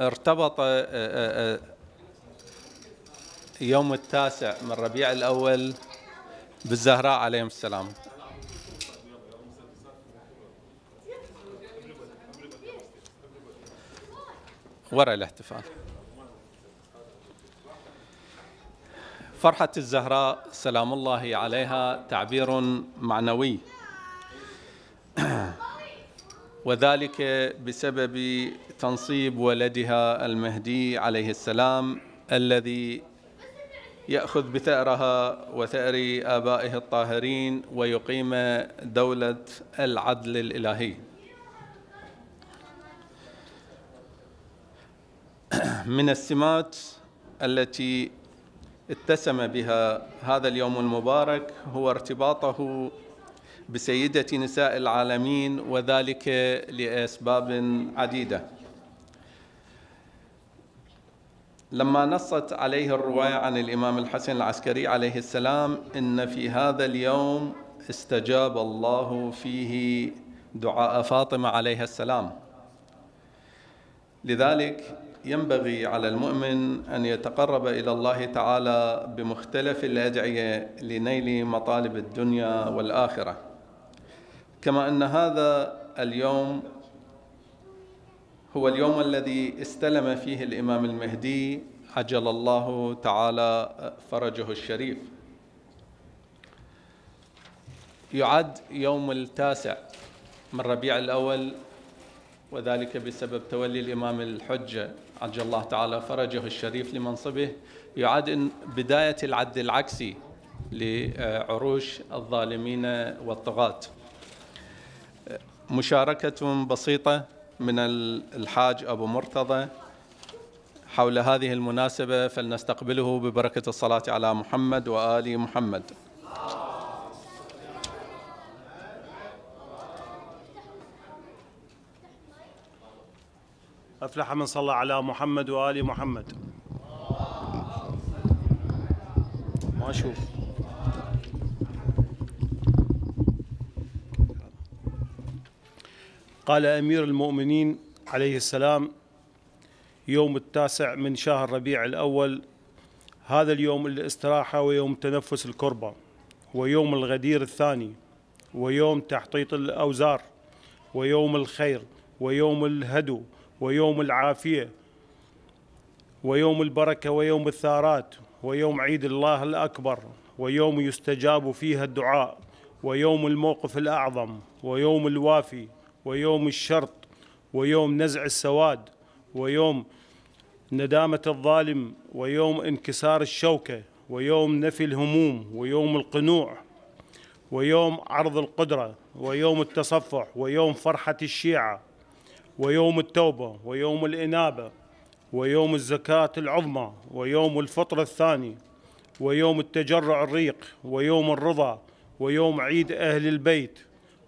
ارتبط آه، آه، آه، يوم التاسع من ربيع الأول بالزهراء عليهم السلام وراء الاحتفال فرحة الزهراء سلام الله عليها تعبير معنوي وذلك بسبب تنصيب ولدها المهدي عليه السلام الذي ياخذ بثارها وثار ابائه الطاهرين ويقيم دوله العدل الالهي. من السمات التي اتسم بها هذا اليوم المبارك هو ارتباطه بسيدة نساء العالمين وذلك لأسباب عديدة لما نصت عليه الرواية عن الإمام الحسن العسكري عليه السلام إن في هذا اليوم استجاب الله فيه دعاء فاطمة عليها السلام لذلك ينبغي على المؤمن أن يتقرب إلى الله تعالى بمختلف الأدعية لنيل مطالب الدنيا والآخرة كما ان هذا اليوم هو اليوم الذي استلم فيه الامام المهدي عجل الله تعالى فرجه الشريف يعد يوم التاسع من ربيع الاول وذلك بسبب تولي الامام الحجه عجل الله تعالى فرجه الشريف لمنصبه يعد بدايه العد العكسي لعروش الظالمين والطغاه مشاركة بسيطة من الحاج أبو مرتضى حول هذه المناسبة فلنستقبله ببركة الصلاة على محمد وآل محمد أفلح من صلى على محمد وآل محمد ما أشوف قال أمير المؤمنين عليه السلام يوم التاسع من شهر ربيع الأول هذا اليوم الاستراحة ويوم تنفس الكربة ويوم الغدير الثاني ويوم تحطيط الأوزار ويوم الخير ويوم الهدو ويوم العافية ويوم البركة ويوم الثارات ويوم عيد الله الأكبر ويوم يستجاب فيها الدعاء ويوم الموقف الأعظم ويوم الوافي ويوم الشرط ويوم نزع السواد ويوم ندامة الظالم ويوم انكسار الشوكة ويوم نفي الهموم ويوم القنوع ويوم عرض القدرة ويوم التصفح ويوم فرحة الشيعة ويوم التوبة ويوم الإنابة ويوم الزكاة العظمى ويوم الفطر الثاني ويوم التجرع الريق ويوم الرضا ويوم عيد أهل البيت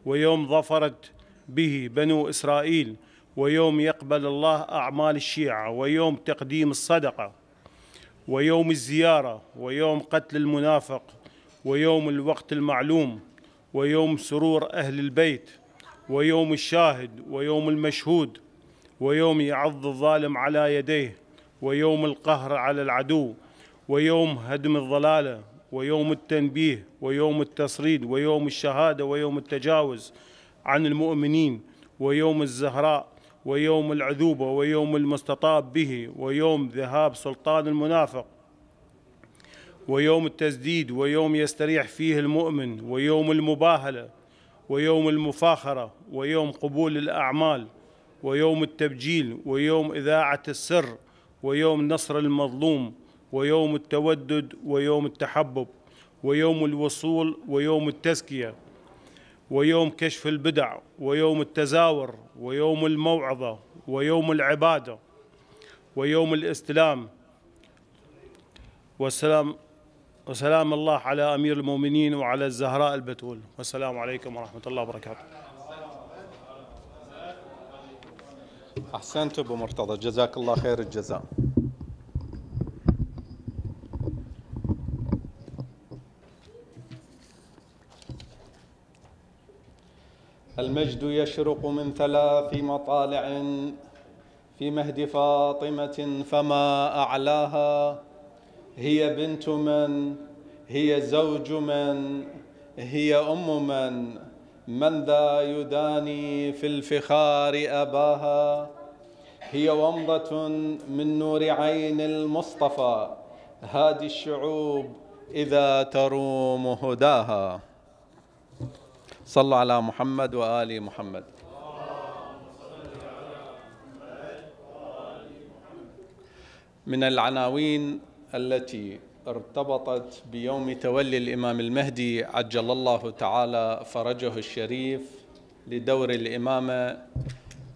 ويوم ظفرت به بنو إسرائيل ويوم يقبل الله أعمال الشيعة ويوم تقديم الصدقة ويوم الزيارة ويوم قتل المنافق ويوم الوقت المعلوم ويوم سرور أهل البيت ويوم الشاهد ويوم المشهود ويوم يعض الظالم على يديه ويوم القهر على العدو ويوم هدم الضلاله ويوم التنبيه ويوم التصريد ويوم الشهاده ويوم التجاوز عن المؤمنين ويوم الزهراء ويوم العذوبة ويوم المستطاب به ويوم ذهاب سلطان المنافق ويوم التسديد ويوم يستريح فيه المؤمن ويوم المباهلة ويوم المفاخرة ويوم قبول الأعمال ويوم التبجيل ويوم إذاعة السر ويوم نصر المظلوم ويوم التودد ويوم التحبب ويوم الوصول ويوم التزكيه ويوم كشف البدع ويوم التزاور ويوم الموعظة ويوم العبادة ويوم الاستلام والسلام وسلام الله على أمير المؤمنين وعلى الزهراء البتول والسلام عليكم ورحمة الله وبركاته أحسنت أبو مرتضى جزاك الله خير الجزاء المجد يشرق من ثلاث مطالع في مهد فاطمة فما أعلاها هي بنت من هي زوج من هي أم من من ذا يداني في الفخار أباها هي ومضة من نور عين المصطفى هادي الشعوب إذا تروم هداها صلوا على محمد وآل محمد من العناوين التي ارتبطت بيوم تولي الإمام المهدي عجل الله تعالى فرجه الشريف لدور الإمامة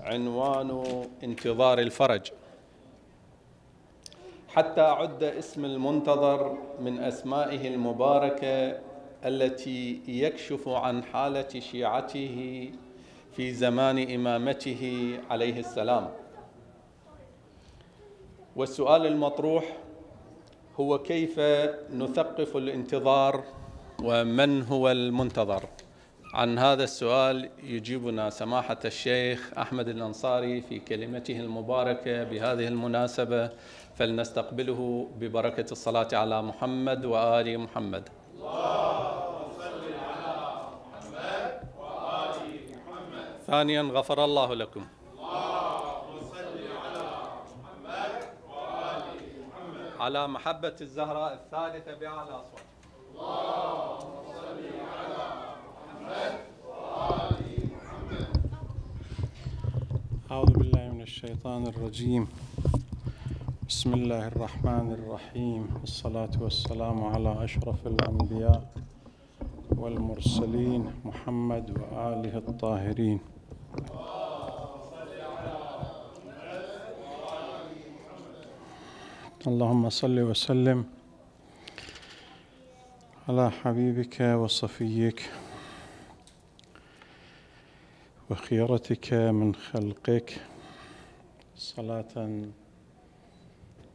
عنوان انتظار الفرج حتى عد اسم المنتظر من أسمائه المباركة التي يكشف عن حالة شيعته في زمان إمامته عليه السلام والسؤال المطروح هو كيف نثقف الانتظار ومن هو المنتظر عن هذا السؤال يجيبنا سماحة الشيخ أحمد الأنصاري في كلمته المباركة بهذه المناسبة فلنستقبله ببركة الصلاة على محمد وآل محمد ثانيا غفر الله لكم على محبة الزهراء الثالثة بأعلى صوت اللهم صل على محمد وآل محمد أعوذ بالله من الشيطان الرجيم بسم الله الرحمن الرحيم والصلاة والسلام على أشرف الأنبياء والمرسلين محمد وآله الطاهرين اللهم صل وسلم على حبيبك وصفيك وخيرتك من خلقك صلاة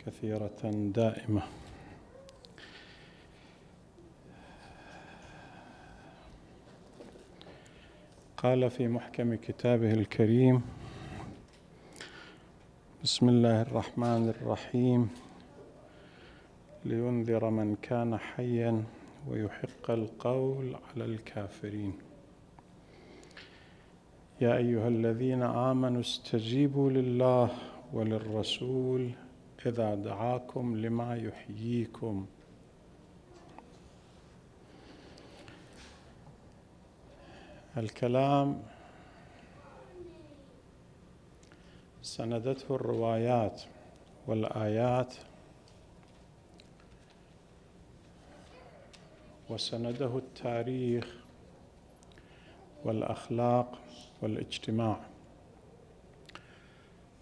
كثيرة دائمة قال في محكم كتابه الكريم بسم الله الرحمن الرحيم لينذر من كان حيا ويحق القول على الكافرين يا ايها الذين امنوا استجيبوا لله وللرسول اذا دعاكم لما يحييكم الكلام سندته الروايات والايات وسنده التاريخ والاخلاق والاجتماع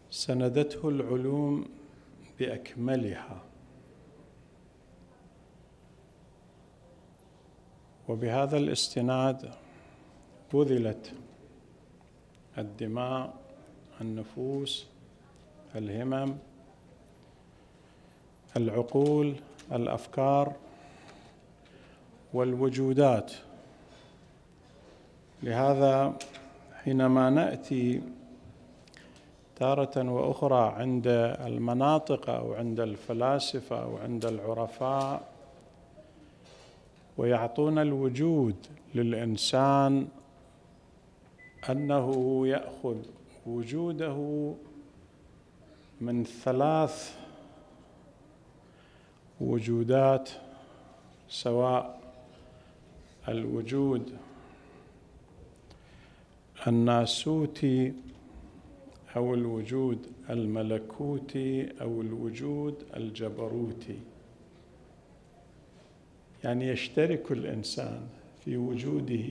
سندته العلوم باكملها وبهذا الاستناد بذلت الدماء النفوس الهمم العقول الافكار والوجودات لهذا حينما ناتي تارة وأخرى عند المناطق أو عند الفلاسفة أو عند العرفاء ويعطون الوجود للإنسان أنه يأخذ وجوده من ثلاث وجودات سواء الوجود الناسوتي أو الوجود الملكوتي أو الوجود الجبروتي يعني يشترك الإنسان في وجوده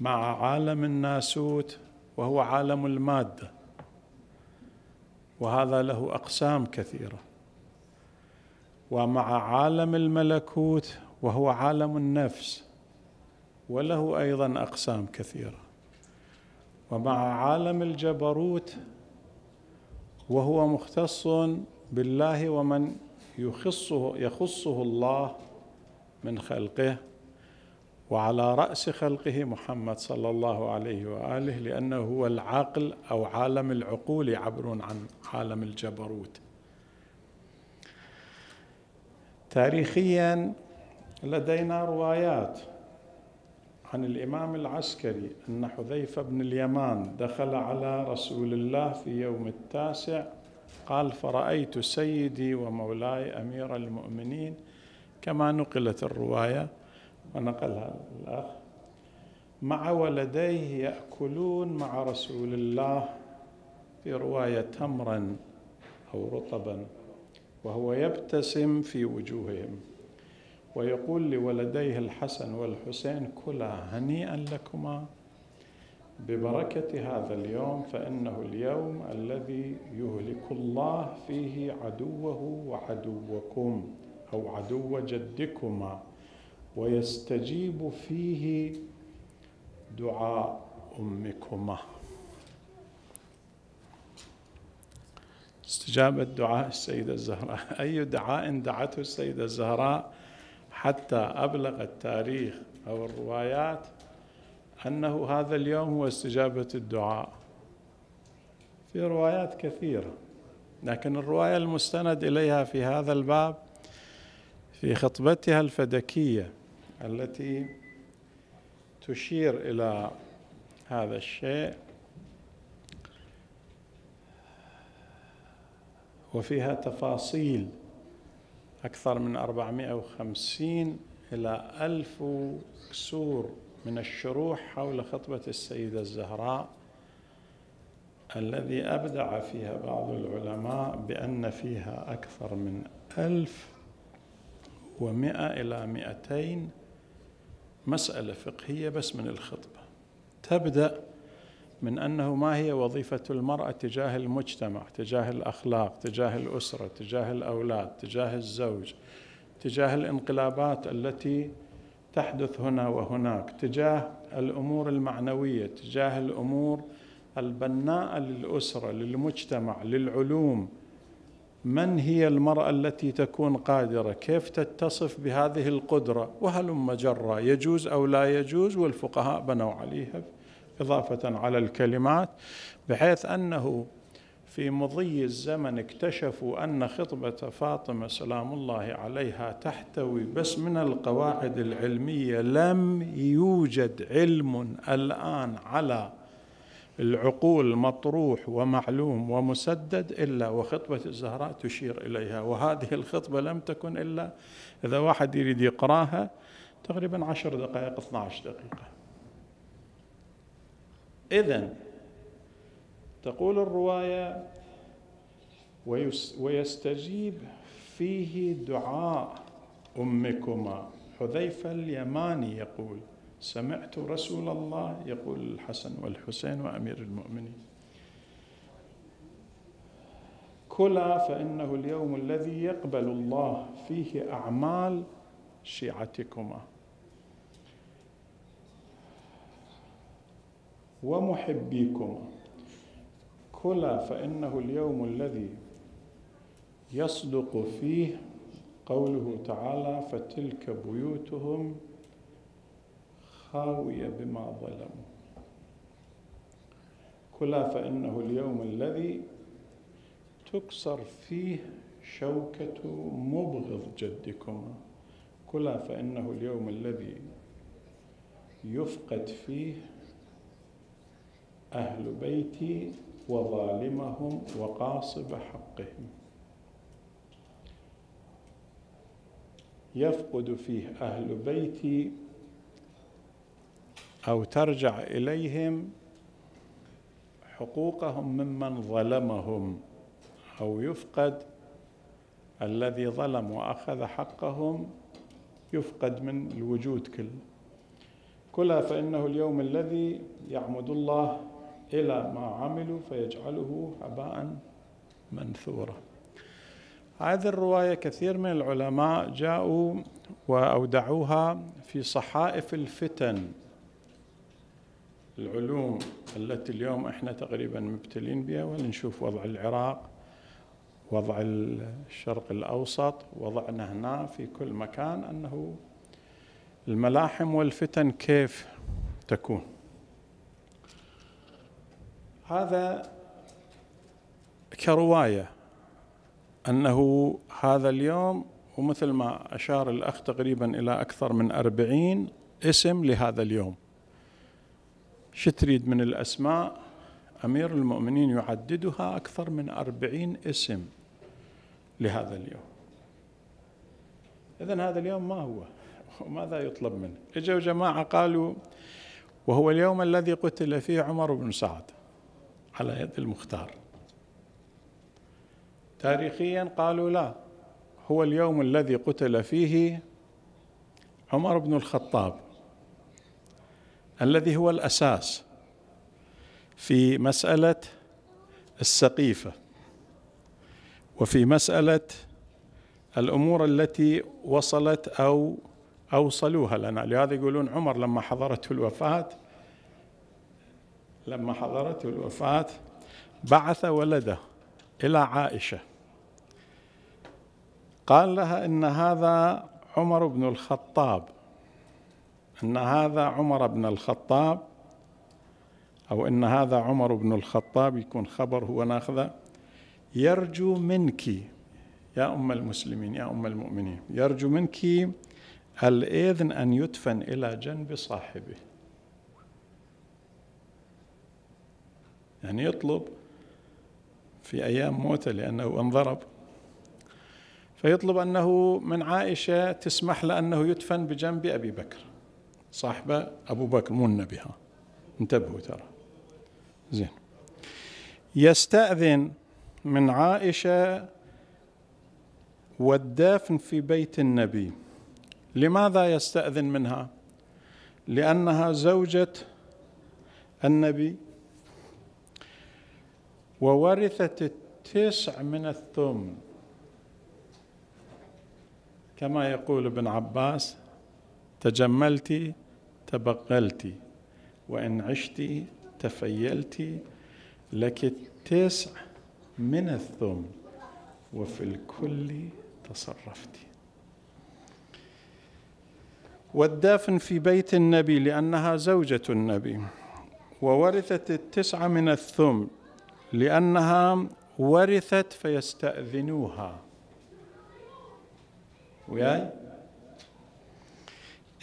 مع عالم الناسوت وهو عالم المادة وهذا له أقسام كثيرة ومع عالم الملكوت وهو عالم النفس وله ايضا اقسام كثيره ومع عالم الجبروت وهو مختص بالله ومن يخصه يخصه الله من خلقه وعلى راس خلقه محمد صلى الله عليه واله لانه هو العقل او عالم العقول عبر عن عالم الجبروت. تاريخيا لدينا روايات عن الإمام العسكري أن حذيفة بن اليمان دخل على رسول الله في يوم التاسع قال فرأيت سيدي ومولاي أمير المؤمنين كما نقلت الرواية ونقلها الأخ مع ولديه يأكلون مع رسول الله في رواية تمرا أو رطبا وهو يبتسم في وجوههم ويقول لولديه الحسن والحسين كلا هنيئا لكما ببركة هذا اليوم فإنه اليوم الذي يهلك الله فيه عدوه وعدوكم أو عدو جدكما ويستجيب فيه دعاء أمكما استجابت دعاء السيدة الزهراء أي دعاء دعته السيدة الزهراء حتى أبلغ التاريخ أو الروايات أنه هذا اليوم هو استجابة الدعاء في روايات كثيرة لكن الرواية المستند إليها في هذا الباب في خطبتها الفدكية التي تشير إلى هذا الشيء وفيها تفاصيل أكثر من 450 إلى ألف كسور من الشروح حول خطبة السيدة الزهراء الذي أبدع فيها بعض العلماء بأن فيها أكثر من ألف ومئة إلى مئتين مسألة فقهية بس من الخطبة تبدأ من انه ما هي وظيفه المراه تجاه المجتمع، تجاه الاخلاق، تجاه الاسره، تجاه الاولاد، تجاه الزوج، تجاه الانقلابات التي تحدث هنا وهناك، تجاه الامور المعنويه، تجاه الامور البناءه للاسره، للمجتمع، للعلوم. من هي المراه التي تكون قادره؟ كيف تتصف بهذه القدره؟ وهلم جرا يجوز او لا يجوز والفقهاء بنوا عليها إضافة على الكلمات بحيث أنه في مضي الزمن اكتشفوا أن خطبة فاطمة سلام الله عليها تحتوي بس من القواعد العلمية لم يوجد علم الآن على العقول مطروح ومعلوم ومسدد إلا وخطبة الزهراء تشير إليها وهذه الخطبة لم تكن إلا إذا واحد يريد يقراها تقريبا عشر دقائق 12 دقيقة إذا تقول الرواية ويستجيب فيه دعاء أمكما حذيفة اليماني يقول سمعت رسول الله يقول الحسن والحسين وأمير المؤمنين كلا فإنه اليوم الذي يقبل الله فيه أعمال شيعتكما ومحبيكما كلا فإنه اليوم الذي يصدق فيه قوله تعالى فتلك بيوتهم خاوية بما ظلموا كلا فإنه اليوم الذي تكسر فيه شوكة مبغض جدكما كلا فإنه اليوم الذي يفقد فيه أهل بيتي وظالمهم وقاصب حقهم يفقد فيه أهل بيتي أو ترجع إليهم حقوقهم ممن ظلمهم أو يفقد الذي ظلم وأخذ حقهم يفقد من الوجود كله كلها فإنه اليوم الذي يعمد الله إلى ما عملوا فيجعله هباء منثورا هذه الرواية كثير من العلماء جاءوا وأودعوها في صحائف الفتن العلوم التي اليوم احنا تقريبا مبتلين بها ونشوف وضع العراق وضع الشرق الأوسط وضعنا هنا في كل مكان أنه الملاحم والفتن كيف تكون هذا كروايه انه هذا اليوم ومثل ما اشار الاخ تقريبا الى اكثر من أربعين اسم لهذا اليوم شو تريد من الاسماء امير المؤمنين يعددها اكثر من أربعين اسم لهذا اليوم اذا هذا اليوم ما هو وماذا يطلب منه اجوا جماعه قالوا وهو اليوم الذي قتل فيه عمر بن سعد على يد المختار تاريخيا قالوا لا هو اليوم الذي قتل فيه عمر بن الخطاب الذي هو الاساس في مساله السقيفه وفي مساله الامور التي وصلت او اوصلوها لنا لهذا يقولون عمر لما حضرته الوفاه لما حضرته الوفاة بعث ولده إلى عائشة قال لها إن هذا عمر بن الخطاب ان هذا عمر بن الخطاب او ان هذا عمر بن الخطاب يكون خبر هو ناخذه يرجو منك يا ام المسلمين يا ام المؤمنين يرجو منك الاذن ان يدفن الى جنب صاحبه يعني يطلب في أيام موته لأنه انضرب فيطلب أنه من عائشة تسمح له أنه يدفن بجنب أبي بكر صاحبة أبو بكر مو النبي ها انتبهوا ترى زين يستأذن من عائشة والدفن في بيت النبي لماذا يستأذن منها؟ لأنها زوجة النبي وورثت التسع من الثمن كما يقول ابن عباس تجملت تبقلت وإن عشت تفيلت لك التسع من الثمن وفي الكل تصرفت والدافن في بيت النبي لأنها زوجة النبي وورثت التسعة من الثمن لأنها ورثت فيستأذنوها وياي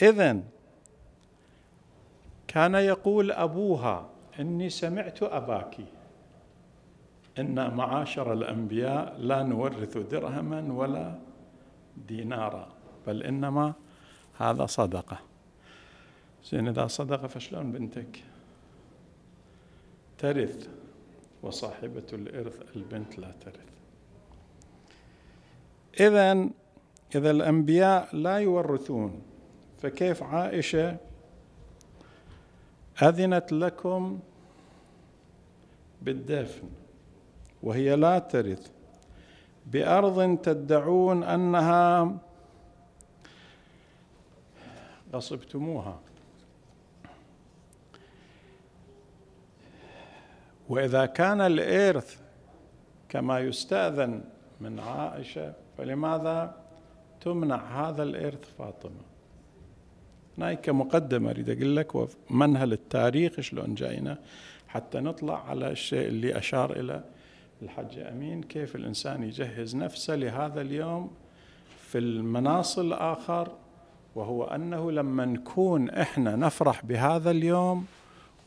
إذن كان يقول أبوها إني سمعت أباكِ إن معاشر الأنبياء لا نورث درهما ولا دينارا بل إنما هذا صدقة زين إذا صدقة فشلون بنتك ترث وصاحبة الإرث البنت لا ترث إذا إذا الأنبياء لا يورثون فكيف عائشة أذنت لكم بالدفن وهي لا ترث بأرض تدعون أنها غصبتموها واذا كان الارث كما يستاذن من عائشه فلماذا تمنع هذا الارث فاطمه هاي كمقدمه اريد اقول لك ومنهل التاريخ شلون جاينا حتى نطلع على الشيء اللي اشار الى الحج امين كيف الانسان يجهز نفسه لهذا اليوم في المناص الاخر وهو انه لما نكون احنا نفرح بهذا اليوم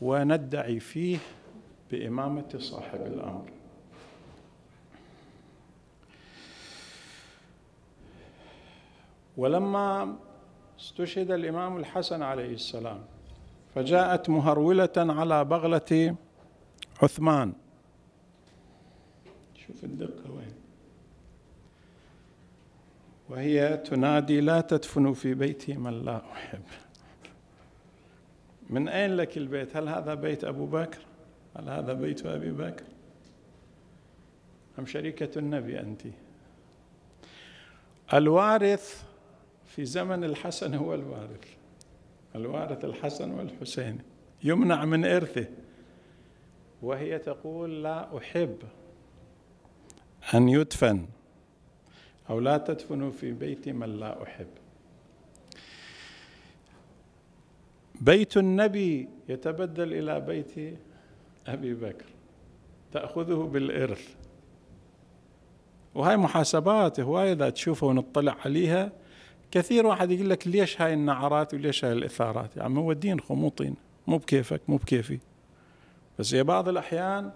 وندعي فيه بإمامة صاحب الأمر ولما استشهد الإمام الحسن عليه السلام فجاءت مهرولة على بغلة عثمان شوف الدقة وين وهي تنادي لا تدفنوا في بيتي من لا أحب من أين لك البيت هل هذا بيت أبو بكر قال هذا بيت أبي بكر أم شريكة النبي أنت الوارث في زمن الحسن هو الوارث الوارث الحسن والحسين يمنع من إرثه وهي تقول لا أحب أن يدفن أو لا تدفنوا في بيت من لا أحب بيت النبي يتبدل إلى بيت أبي بكر تأخذه بالإرث وهاي محاسبات هواي إذا تشوفها ونطلع عليها كثير واحد يقول لك ليش هاي النعرات وليش هاي الإثارات يا عمي هو الدين خموطين مو بكيفك مو بكيفي بس يا بعض الأحيان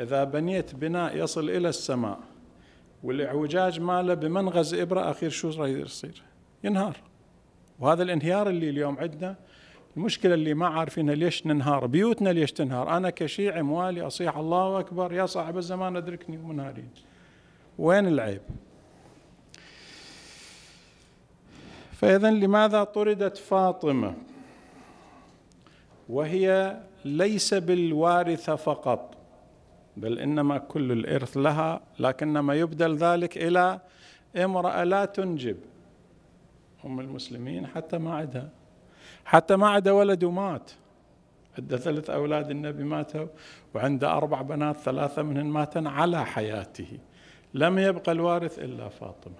إذا بنيت بناء يصل إلى السماء والاعوجاج ماله بمنغز إبرة أخير شو راح يصير ينهار وهذا الانهيار اللي اليوم عندنا المشكله اللي ما عارفين ليش ننهار بيوتنا ليش تنهار انا كشيعي موالي اصيح الله اكبر يا صاحب الزمان ادركني ومنهارين وين العيب فاذا لماذا طردت فاطمه وهي ليس بالوارثه فقط بل انما كل الارث لها لكنما يبدل ذلك الى امراه لا تنجب ام المسلمين حتى ما عندها حتى ما عدا ولد ومات عنده ثلاث أولاد النبي ماتوا وعنده أربع بنات ثلاثة منهن ماتن على حياته لم يبقى الوارث إلا فاطمة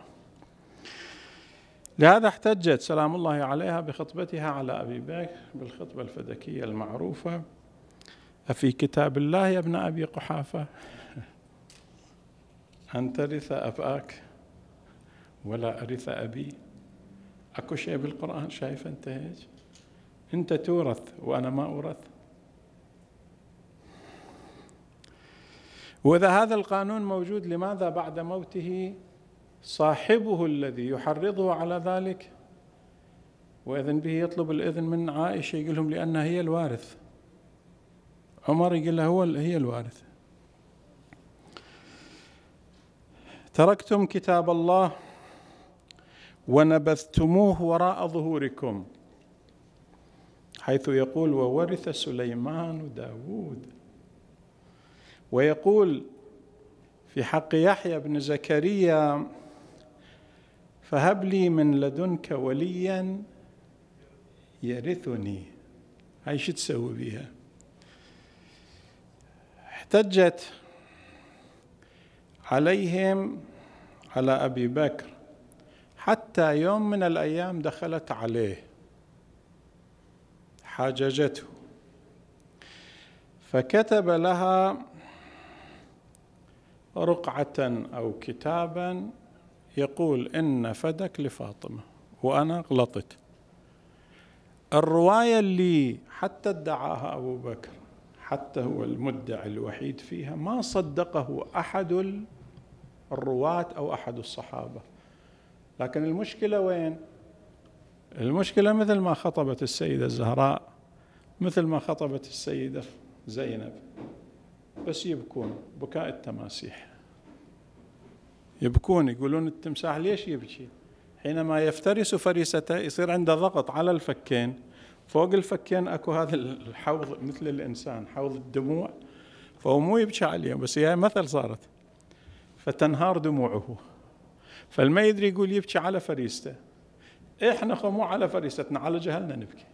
لهذا احتجت سلام الله عليها بخطبتها على أبي بكر بالخطبة الفدكية المعروفة أفي كتاب الله يا ابن أبي قحافة أن ترث أباك ولا أرث أبي أكو شيء بالقرآن شايف أنت هيك أنت تورث وأنا ما أورث وإذا هذا القانون موجود لماذا بعد موته صاحبه الذي يحرضه على ذلك وإذن به يطلب الإذن من عائشة يقول لهم لأنها هي الوارث عمر يقول له هو هي الوارث تركتم كتاب الله ونبذتموه وراء ظهوركم حيث يقول وورث سليمان داود ويقول في حق يحيى بن زكريا فهب لي من لدنك وليا يرثني هاي شو تسوي بيها احتجت عليهم على ابي بكر حتى يوم من الايام دخلت عليه حججته فكتب لها رقعة أو كتابا يقول إن فدك لفاطمة وأنا غلطت الرواية اللي حتى ادعاها أبو بكر حتى هو المدعي الوحيد فيها ما صدقه أحد الرواة أو أحد الصحابة لكن المشكلة وين؟ المشكلة مثل ما خطبت السيدة الزهراء مثل ما خطبت السيدة زينب بس يبكون بكاء التماسيح يبكون يقولون التمساح ليش يبكي حينما يفترس فريسته يصير عنده ضغط على الفكين فوق الفكين اكو هذا الحوض مثل الانسان حوض الدموع فهو مو يبكي عليهم بس هي مثل صارت فتنهار دموعه فالما يدري يقول يبكي على فريسته احنا مو على فريستنا على جهلنا نبكي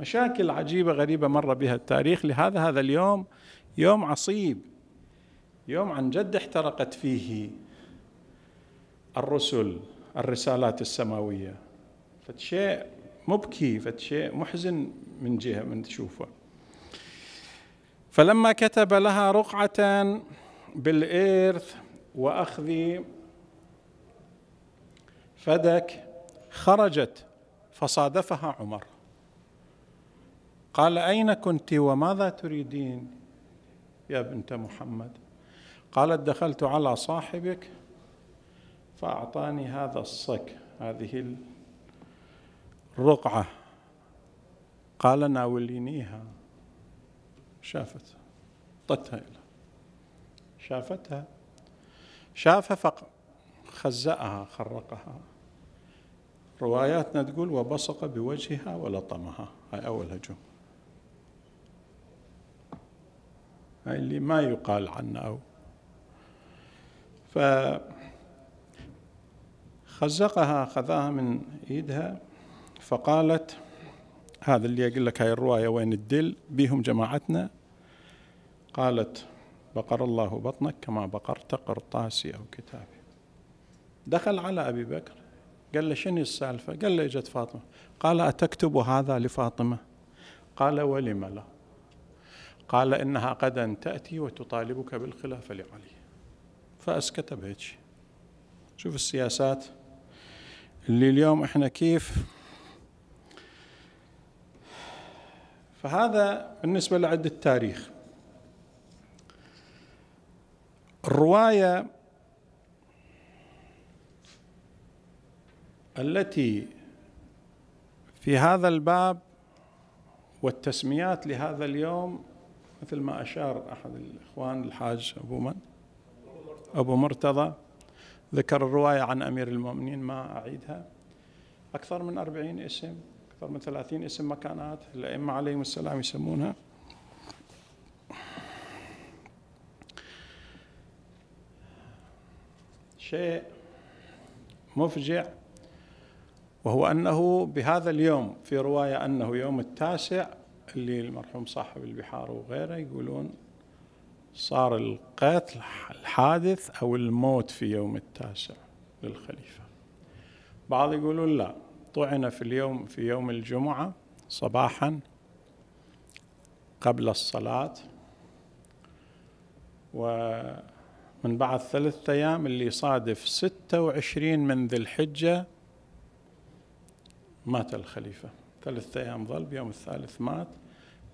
مشاكل عجيبة غريبة مر بها التاريخ لهذا هذا اليوم يوم عصيب يوم عن جد احترقت فيه الرسل الرسالات السماوية فشيء مبكي فشيء محزن من جهة من تشوفه فلما كتب لها رقعة بالإرث وأخذ فدك خرجت فصادفها عمر قال أين كنت وماذا تريدين يا بنت محمد قالت دخلت على صاحبك فأعطاني هذا الصك هذه الرقعة قال ناولينيها شافت طتها إلى شافتها شافها فخزأها خرقها رواياتنا تقول وبصق بوجهها ولطمها هاي أول هجوم هاي اللي ما يقال عنه أو ف خزقها خذاها من ايدها فقالت هذا اللي يقول لك هاي الرواية وين الدل بهم جماعتنا قالت بقر الله بطنك كما بقرت قرطاسي أو كتابي دخل على أبي بكر قال له شنو السالفة قال له إجت فاطمة قال أتكتب هذا لفاطمة قال ولم لا قال إنها أن تأتي وتطالبك بالخلافة لعلي فأسكت بهيك شوف السياسات اللي اليوم إحنا كيف فهذا بالنسبة لعد التاريخ الرواية التي في هذا الباب والتسميات لهذا اليوم مثل ما أشار أحد الإخوان الحاج أبو من أبو مرتضى ذكر الرواية عن أمير المؤمنين ما أعيدها أكثر من أربعين اسم أكثر من ثلاثين اسم مكانات الأئمة عليهم السلام يسمونها شيء مفجع وهو أنه بهذا اليوم في رواية أنه يوم التاسع اللي المرحوم صاحب البحار وغيره يقولون صار القتل الحادث أو الموت في يوم التاسع للخليفة بعض يقولون لا طعن في اليوم في يوم الجمعة صباحا قبل الصلاة ومن بعد ثلاثة أيام اللي صادف ستة وعشرين من ذي الحجة مات الخليفة ثلاثة أيام ظل بيوم الثالث مات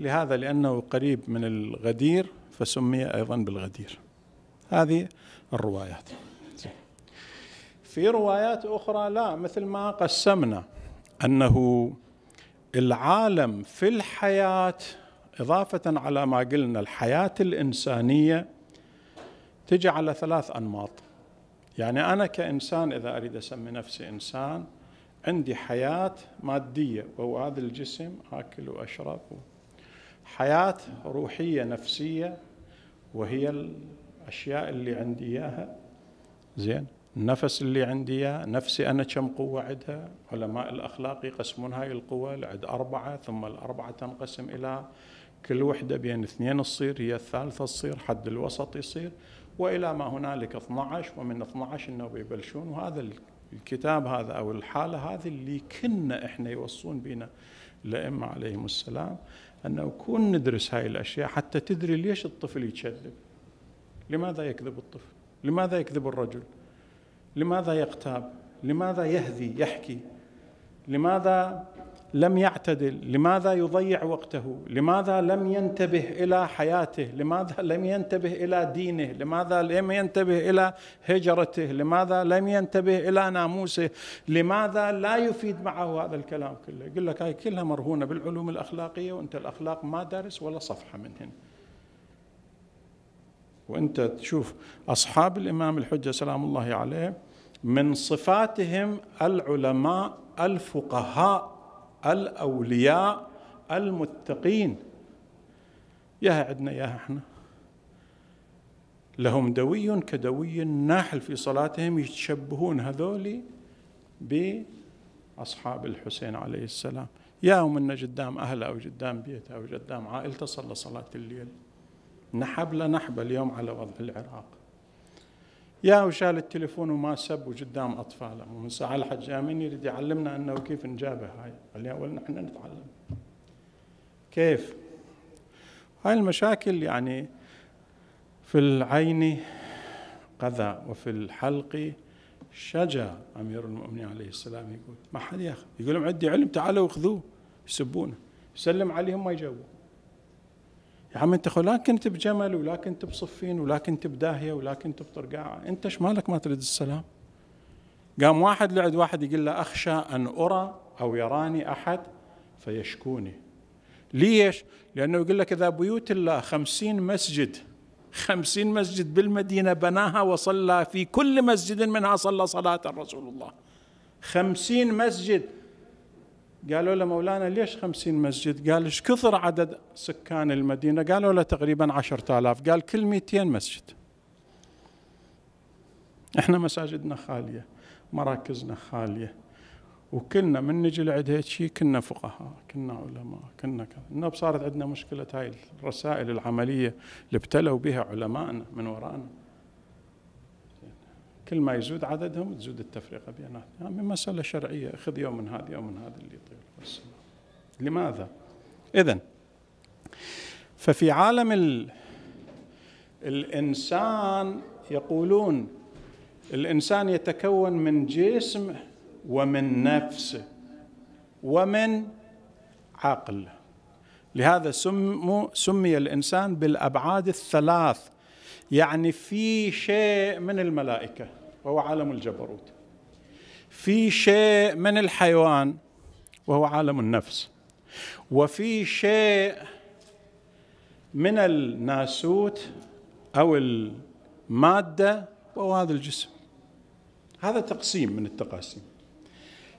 لهذا لأنه قريب من الغدير فسمي أيضا بالغدير هذه الروايات في روايات أخرى لا مثل ما قسمنا أنه العالم في الحياة إضافة على ما قلنا الحياة الإنسانية تجي على ثلاث أنماط يعني أنا كإنسان إذا أريد أسمي نفسي إنسان عندي حياة مادية وهو هذا الجسم آكل وأشرب حياة روحية نفسية وهي الأشياء اللي عندي إياها زين النفس اللي عندي إياه نفسي أنا كم قوة عندها علماء الأخلاق يقسمون هاي القوة لعد أربعة ثم الأربعة تنقسم إلى كل وحدة بين اثنين تصير هي الثالثة تصير حد الوسط يصير وإلى ما هنالك 12 ومن 12 أنه بيبلشون وهذا الكتاب هذا او الحاله هذه اللي كنا احنا يوصون بنا الائمه عليهم السلام انه كون ندرس هاي الاشياء حتى تدري ليش الطفل يكذب لماذا يكذب الطفل لماذا يكذب الرجل لماذا يغتاب لماذا يهذي يحكي لماذا لم يعتدل لماذا يضيع وقته لماذا لم ينتبه الى حياته لماذا لم ينتبه الى دينه لماذا لم ينتبه الى هجرته لماذا لم ينتبه الى ناموسه لماذا لا يفيد معه هذا الكلام كله يقول لك هاي كلها مرهونه بالعلوم الاخلاقيه وانت الاخلاق ما دارس ولا صفحه منهن وانت تشوف اصحاب الامام الحجه سلام الله عليه من صفاتهم العلماء الفقهاء الأولياء المتقين ياها عندنا ياها احنا لهم دوي كدوي الناحل في صلاتهم يتشبهون هذول بأصحاب الحسين عليه السلام يا من جدام أهله أو جدام بيته أو جدام عائلته صلى صلاة الليل نحب لنحب اليوم على وضع العراق يا وشال التليفون وما سب وقدام اطفاله ومن ساعه الحج امين يريد يعلمنا انه كيف نجابه هاي قال لي اول نحن نتعلم كيف هاي المشاكل يعني في العين قذى وفي الحلق شجا امير المؤمنين عليه السلام يقول ما حد ياخذ يقول لهم عندي علم تعالوا خذوه يسبونه يسلم عليهم ما يجاوبون يا عم انت لا كنت بجمل ولا كنت بصفين ولا كنت بداهيه ولا كنت بطرقاعه انت ايش مالك ما تريد السلام قام واحد لعد واحد يقول له اخشى ان ارى او يراني احد فيشكوني ليش؟ لأنه يقول لك إذا بيوت الله خمسين مسجد خمسين مسجد بالمدينة بناها وصلى في كل مسجد منها صلى صلاة رسول الله خمسين مسجد قالوا له مولانا ليش خمسين مسجد قال ايش كثر عدد سكان المدينة قالوا له تقريبا عشرة آلاف قال كل 200 مسجد احنا مساجدنا خالية مراكزنا خالية وكنا من نجي لعد هيك شيء كنا فقهاء كنا علماء كنا كذا انه صارت عندنا مشكله هاي الرسائل العمليه اللي ابتلوا بها علمائنا من ورانا كل ما يزود عددهم تزود التفرقة بيناتنا يعني من مسألة شرعية خذ يوم من هذا يوم من هذا اللي يطير والسلام لماذا؟ إذا ففي عالم ال... الإنسان يقولون الإنسان يتكون من جسم ومن نفس ومن عقل لهذا سموا سمي الإنسان بالأبعاد الثلاث يعني في شيء من الملائكة وهو عالم الجبروت في شيء من الحيوان وهو عالم النفس وفي شيء من الناسوت أو المادة وهو هذا الجسم هذا تقسيم من التقاسيم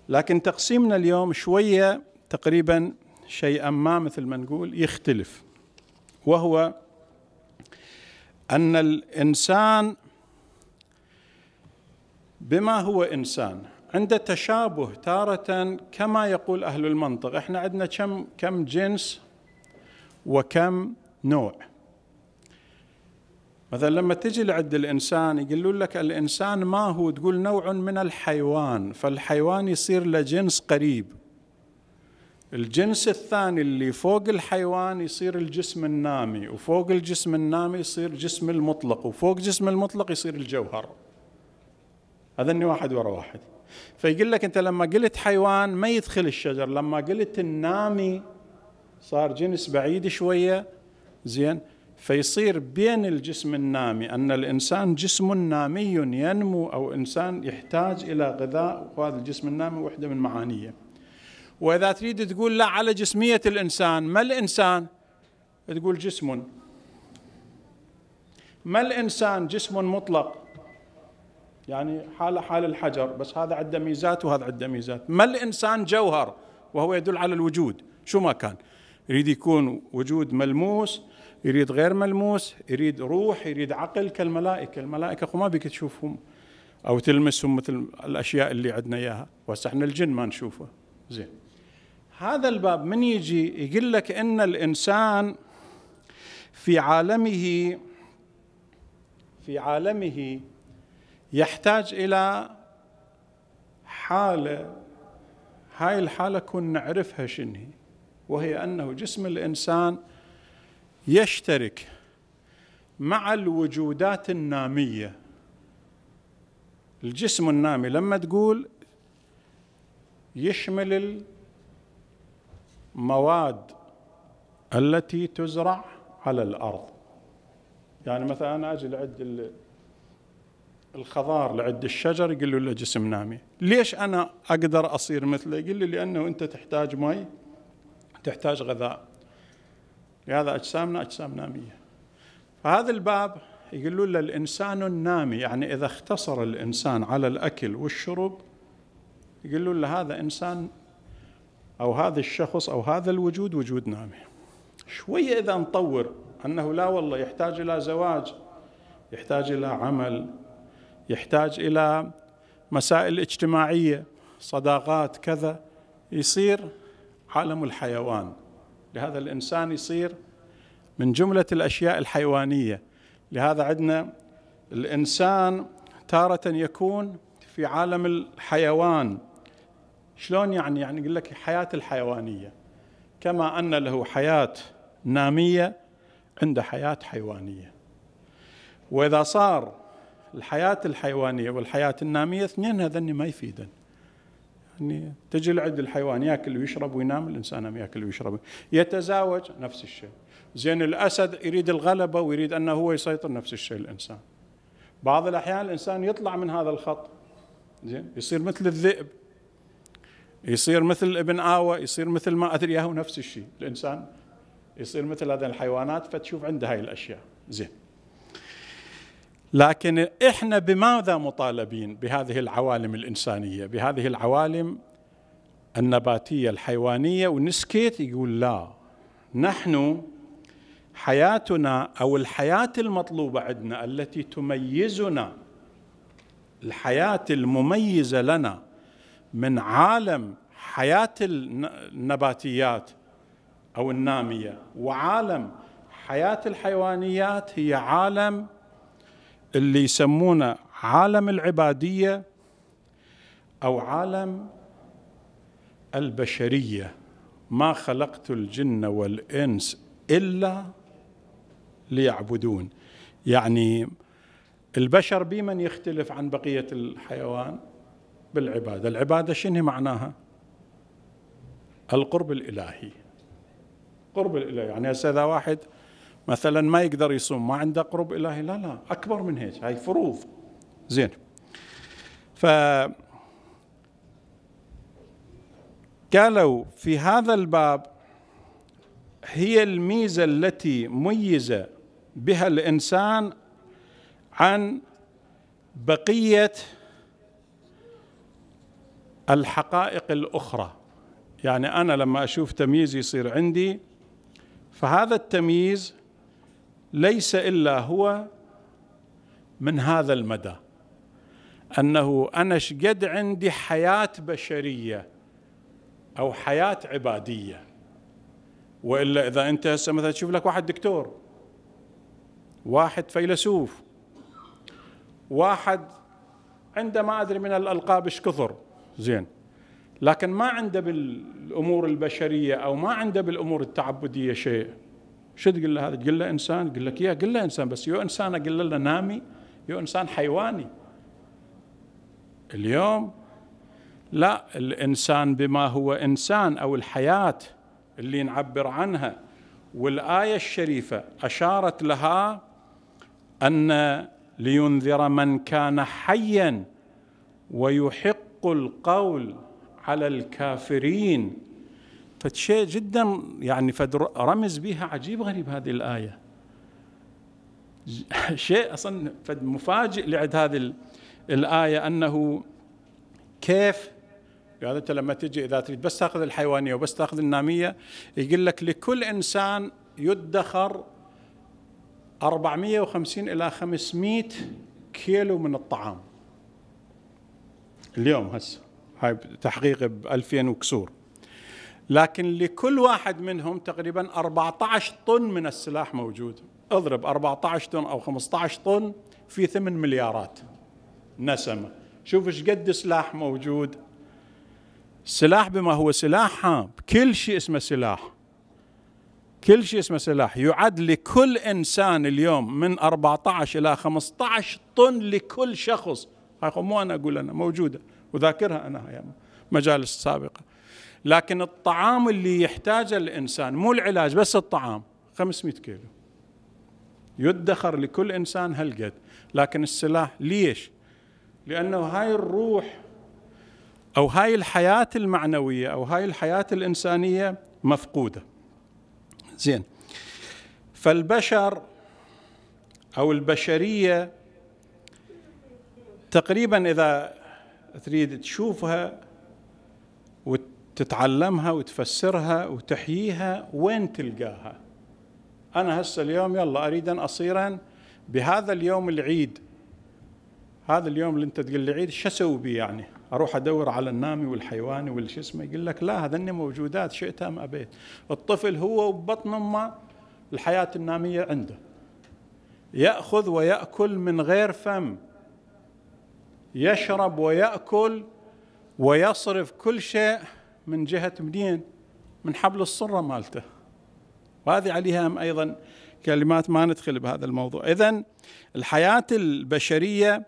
لكن تقسيمنا اليوم شوية تقريبا شيئا ما مثل ما نقول يختلف وهو ان الانسان بما هو انسان عنده تشابه تارة كما يقول اهل المنطق احنا عندنا كم كم جنس وكم نوع مثلا لما تجي لعند الانسان يقولون لك الانسان ما هو تقول نوع من الحيوان فالحيوان يصير له جنس قريب الجنس الثاني اللي فوق الحيوان يصير الجسم النامي وفوق الجسم النامي يصير جسم المطلق وفوق جسم المطلق يصير الجوهر هذني واحد ورا واحد فيقول لك انت لما قلت حيوان ما يدخل الشجر لما قلت النامي صار جنس بعيد شويه زين فيصير بين الجسم النامي ان الانسان جسم نامي ينمو او انسان يحتاج الى غذاء وهذا الجسم النامي وحده من معانيه واذا تريد تقول لا على جسميه الانسان ما الانسان تقول جسم ما الانسان جسم مطلق يعني حال حال الحجر بس هذا عنده ميزات وهذا عنده ميزات ما الانسان جوهر وهو يدل على الوجود شو ما كان يريد يكون وجود ملموس يريد غير ملموس يريد روح يريد عقل كالملائكة الملائكة ما بك تشوفهم أو تلمسهم مثل الأشياء اللي عندنا إياها وسحنا احنا الجن ما نشوفه زين هذا الباب من يجي يقول لك ان الانسان في عالمه في عالمه يحتاج الى حاله هاي الحاله كن نعرفها شنو وهي انه جسم الانسان يشترك مع الوجودات الناميه الجسم النامي لما تقول يشمل مواد التي تزرع على الارض يعني مثلا انا اجي لعد الخضار لعد الشجر يقول له جسم نامي ليش انا اقدر اصير مثله يقول لي لانه انت تحتاج مي تحتاج غذاء لهذا اجسامنا اجسام ناميه فهذا الباب يقول له الانسان النامي يعني اذا اختصر الانسان على الاكل والشرب يقول له هذا انسان أو هذا الشخص أو هذا الوجود وجود نامي شوية إذا نطور أنه لا والله يحتاج إلى زواج يحتاج إلى عمل يحتاج إلى مسائل اجتماعية صداقات كذا يصير عالم الحيوان لهذا الإنسان يصير من جملة الأشياء الحيوانية لهذا عندنا الإنسان تارة يكون في عالم الحيوان شلون يعني يعني يقول لك حياة الحيوانية كما أن له حياة نامية عنده حياة حيوانية وإذا صار الحياة الحيوانية والحياة النامية اثنين هذني ما يفيدن يعني تجي العد الحيوان ياكل ويشرب وينام الانسان ياكل ويشرب يتزاوج نفس الشيء زين الاسد يريد الغلبه ويريد انه هو يسيطر نفس الشيء الانسان بعض الاحيان الانسان يطلع من هذا الخط زين يصير مثل الذئب يصير مثل ابن آوى يصير مثل ما أدري هو نفس الشيء الإنسان يصير مثل هذه الحيوانات فتشوف عنده هاي الأشياء زين لكن إحنا بماذا مطالبين بهذه العوالم الإنسانية بهذه العوالم النباتية الحيوانية ونسكيت يقول لا نحن حياتنا أو الحياة المطلوبة عندنا التي تميزنا الحياة المميزة لنا من عالم حياة النباتيات أو النامية وعالم حياة الحيوانيات هي عالم اللي يسمونه عالم العبادية أو عالم البشرية ما خلقت الجن والإنس إلا ليعبدون يعني البشر بمن يختلف عن بقية الحيوان بالعبادة العبادة شنو معناها القرب الإلهي قرب الإلهي يعني هسه إذا واحد مثلا ما يقدر يصوم ما عنده قرب إلهي لا لا أكبر من هيك هاي فروض زين ف قالوا في هذا الباب هي الميزة التي ميز بها الإنسان عن بقية الحقائق الأخرى يعني أنا لما أشوف تمييز يصير عندي فهذا التمييز ليس إلا هو من هذا المدى أنه أنا شقد عندي حياة بشرية أو حياة عبادية وإلا إذا أنت هسه مثلا تشوف لك واحد دكتور واحد فيلسوف واحد عنده ما أدري من الألقاب إيش كثر زين لكن ما عنده بالامور البشريه او ما عنده بالامور التعبديه شيء شو تقول له هذا تقول له انسان تقول لك اياه قل له انسان بس يو انسان اقول له نامي يو انسان حيواني اليوم لا الانسان بما هو انسان او الحياه اللي نعبر عنها والايه الشريفه اشارت لها ان لينذر من كان حيا ويحق يحق القول على الكافرين فشيء جدا يعني رمز بها عجيب غريب هذه الآية شيء أصلا مفاجئ لعد هذه الآية أنه كيف يعني أنت لما تجي إذا تريد بس تأخذ الحيوانية وبس تأخذ النامية يقول لك لكل إنسان يدخر 450 إلى 500 كيلو من الطعام اليوم هسه هاي تحقيق ب 2000 وكسور لكن لكل واحد منهم تقريبا 14 طن من السلاح موجود اضرب 14 طن او 15 طن في 8 مليارات نسمه شوف ايش قد سلاح موجود سلاح بما هو سلاح هام كل شيء اسمه سلاح كل شيء اسمه سلاح يعد لكل انسان اليوم من 14 الى 15 طن لكل شخص هاي مو انا اقول انا موجوده وذاكرها انا هاي مجالس سابقه لكن الطعام اللي يحتاجه الانسان مو العلاج بس الطعام 500 كيلو يدخر لكل انسان هالقد لكن السلاح ليش؟ لانه هاي الروح او هاي الحياه المعنويه او هاي الحياه الانسانيه مفقوده. زين فالبشر او البشريه تقريبا إذا تريد تشوفها وتتعلمها وتفسرها وتحييها وين تلقاها أنا هسه اليوم يلا أريد أن أصيرا بهذا اليوم العيد هذا اليوم اللي أنت تقول لي عيد شو أسوي به يعني أروح أدور على النامي والحيواني والشو اسمه يقول لك لا هذني موجودات شئت أم أبيت الطفل هو وبطن أمه الحياة النامية عنده يأخذ ويأكل من غير فم يشرب ويأكل ويصرف كل شيء من جهة منين من حبل الصرة مالته وهذه عليها أيضا كلمات ما ندخل بهذا الموضوع إذا الحياة البشرية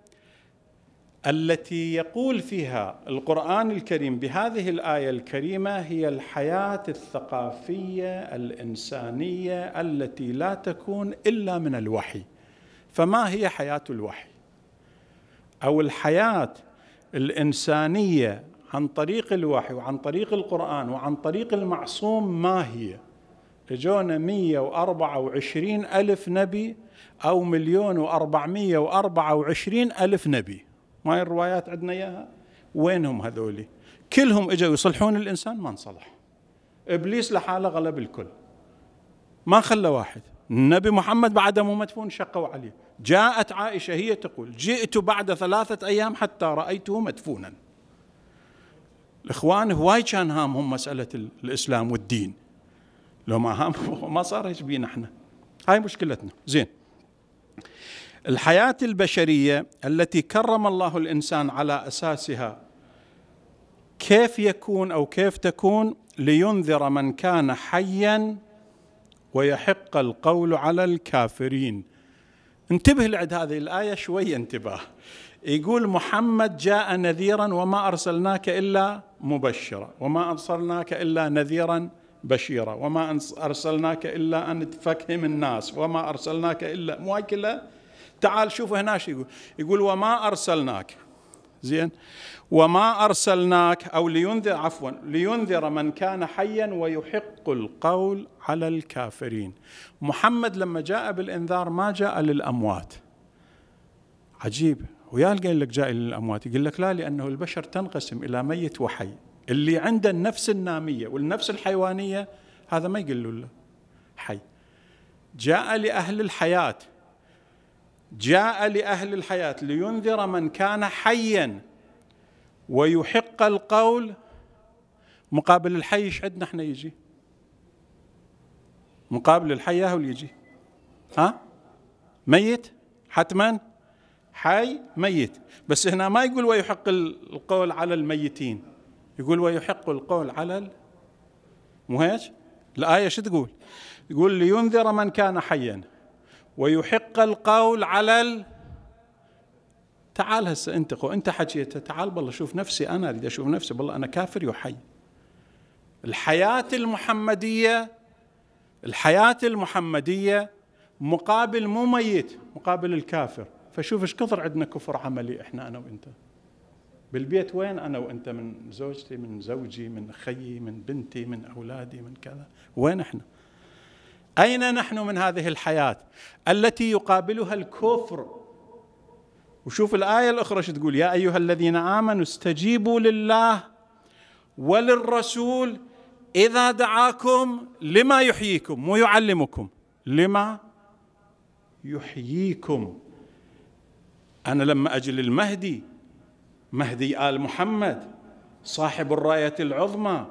التي يقول فيها القرآن الكريم بهذه الآية الكريمة هي الحياة الثقافية الإنسانية التي لا تكون إلا من الوحي فما هي حياة الوحي او الحياه الانسانيه عن طريق الوحي وعن طريق القران وعن طريق المعصوم ما هي؟ اجونا 124 الف نبي او مليون و424 الف نبي ما هي الروايات عندنا اياها؟ وينهم هذولي؟ كلهم اجوا يصلحون الانسان ما انصلح. ابليس لحاله غلب الكل. ما خلى واحد، النبي محمد بعد مو مدفون شقوا عليه. جاءت عائشه هي تقول جئت بعد ثلاثه ايام حتى رايته مدفونا الاخوان هواي كان هامهم مساله الاسلام والدين لو ما هام ما صار ايش بينا احنا هاي مشكلتنا زين الحياه البشريه التي كرم الله الانسان على اساسها كيف يكون او كيف تكون لينذر من كان حيا ويحق القول على الكافرين انتبه لعد هذه الآية شوي انتباه يقول محمد جاء نذيرا وما أرسلناك إلا مبشرا وما أرسلناك إلا نذيرا بشيرا وما أرسلناك إلا أن تفهم الناس وما أرسلناك إلا مواكلة تعال شوف هنا يقول يقول وما أرسلناك زين وما أرسلناك أو لينذر عفوا لينذر من كان حيا ويحق القول على الكافرين محمد لما جاء بالإنذار ما جاء للأموات عجيب ويا قال لك جاء للأموات يقول لك لا لأنه البشر تنقسم إلى ميت وحي اللي عنده النفس النامية والنفس الحيوانية هذا ما يقول له حي جاء لأهل الحياة جاء لأهل الحياة لينذر من كان حيا ويحق القول مقابل الحي ايش عندنا احنا يجي مقابل الحي هو اللي يجي ها ميت حتما حي ميت بس هنا ما يقول ويحق القول على الميتين يقول ويحق القول على ال... مو هيك الآية شو تقول يقول لينذر من كان حيا ويحق القول على ال... تعال هسه انت خو انت حكيته تعال بالله شوف نفسي انا اريد اشوف نفسي بالله انا كافر يحي الحياه المحمديه الحياه المحمديه مقابل مو ميت مقابل الكافر فشوف ايش كثر عندنا كفر عملي احنا انا وانت بالبيت وين انا وانت من زوجتي من زوجي من خيي من بنتي من اولادي من كذا وين احنا اين نحن من هذه الحياه التي يقابلها الكفر وشوف الآية الأخرى شو تقول يا أيها الذين آمنوا استجيبوا لله وللرسول إذا دعاكم لما يحييكم مو يعلمكم لما يحييكم أنا لما أجي للمهدي مهدي آل محمد صاحب الراية العظمى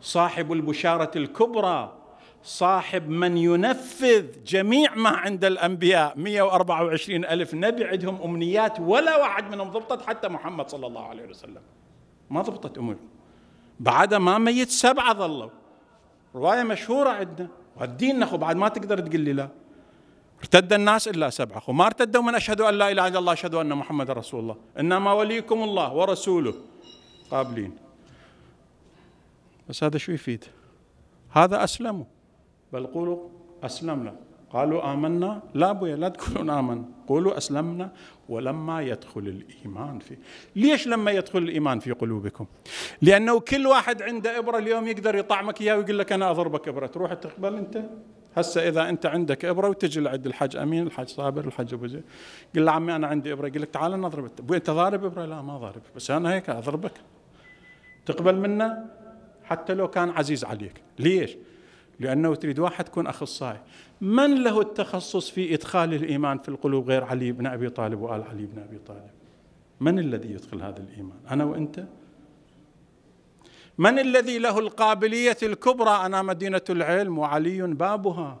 صاحب البشارة الكبرى صاحب من ينفذ جميع ما عند الأنبياء 124 ألف نبي عندهم أمنيات ولا واحد منهم ضبطت حتى محمد صلى الله عليه وسلم ما ضبطت أموره بعد ما ميت سبعة ظلوا رواية مشهورة عندنا والدين أخو بعد ما تقدر تقول لي لا ارتد الناس إلا سبعة وما ما ارتدوا من أشهد أن لا إله إلا الله أشهدوا أن محمد رسول الله إنما وليكم الله ورسوله قابلين بس هذا شو يفيد هذا أسلموا بل قولوا أسلمنا قالوا آمنا لا بويا لا تقولون آمن قولوا أسلمنا ولما يدخل الإيمان في ليش لما يدخل الإيمان في قلوبكم لأنه كل واحد عنده إبرة اليوم يقدر يطعمك إياه ويقول لك أنا أضربك إبرة تروح تقبل أنت هسه إذا أنت عندك إبرة وتجي لعند الحاج أمين الحاج صابر الحاج أبو زيد قل له عمي أنا عندي إبرة يقول لك تعال أنا أضربك أبوي أنت ضارب إبرة لا ما ضارب بس أنا هيك أضربك تقبل منه حتى لو كان عزيز عليك ليش لأنه تريد واحد يكون أخصائي من له التخصص في إدخال الإيمان في القلوب غير علي بن أبي طالب وآل علي بن أبي طالب من الذي يدخل هذا الإيمان أنا وأنت من الذي له القابلية الكبرى أنا مدينة العلم وعلي بابها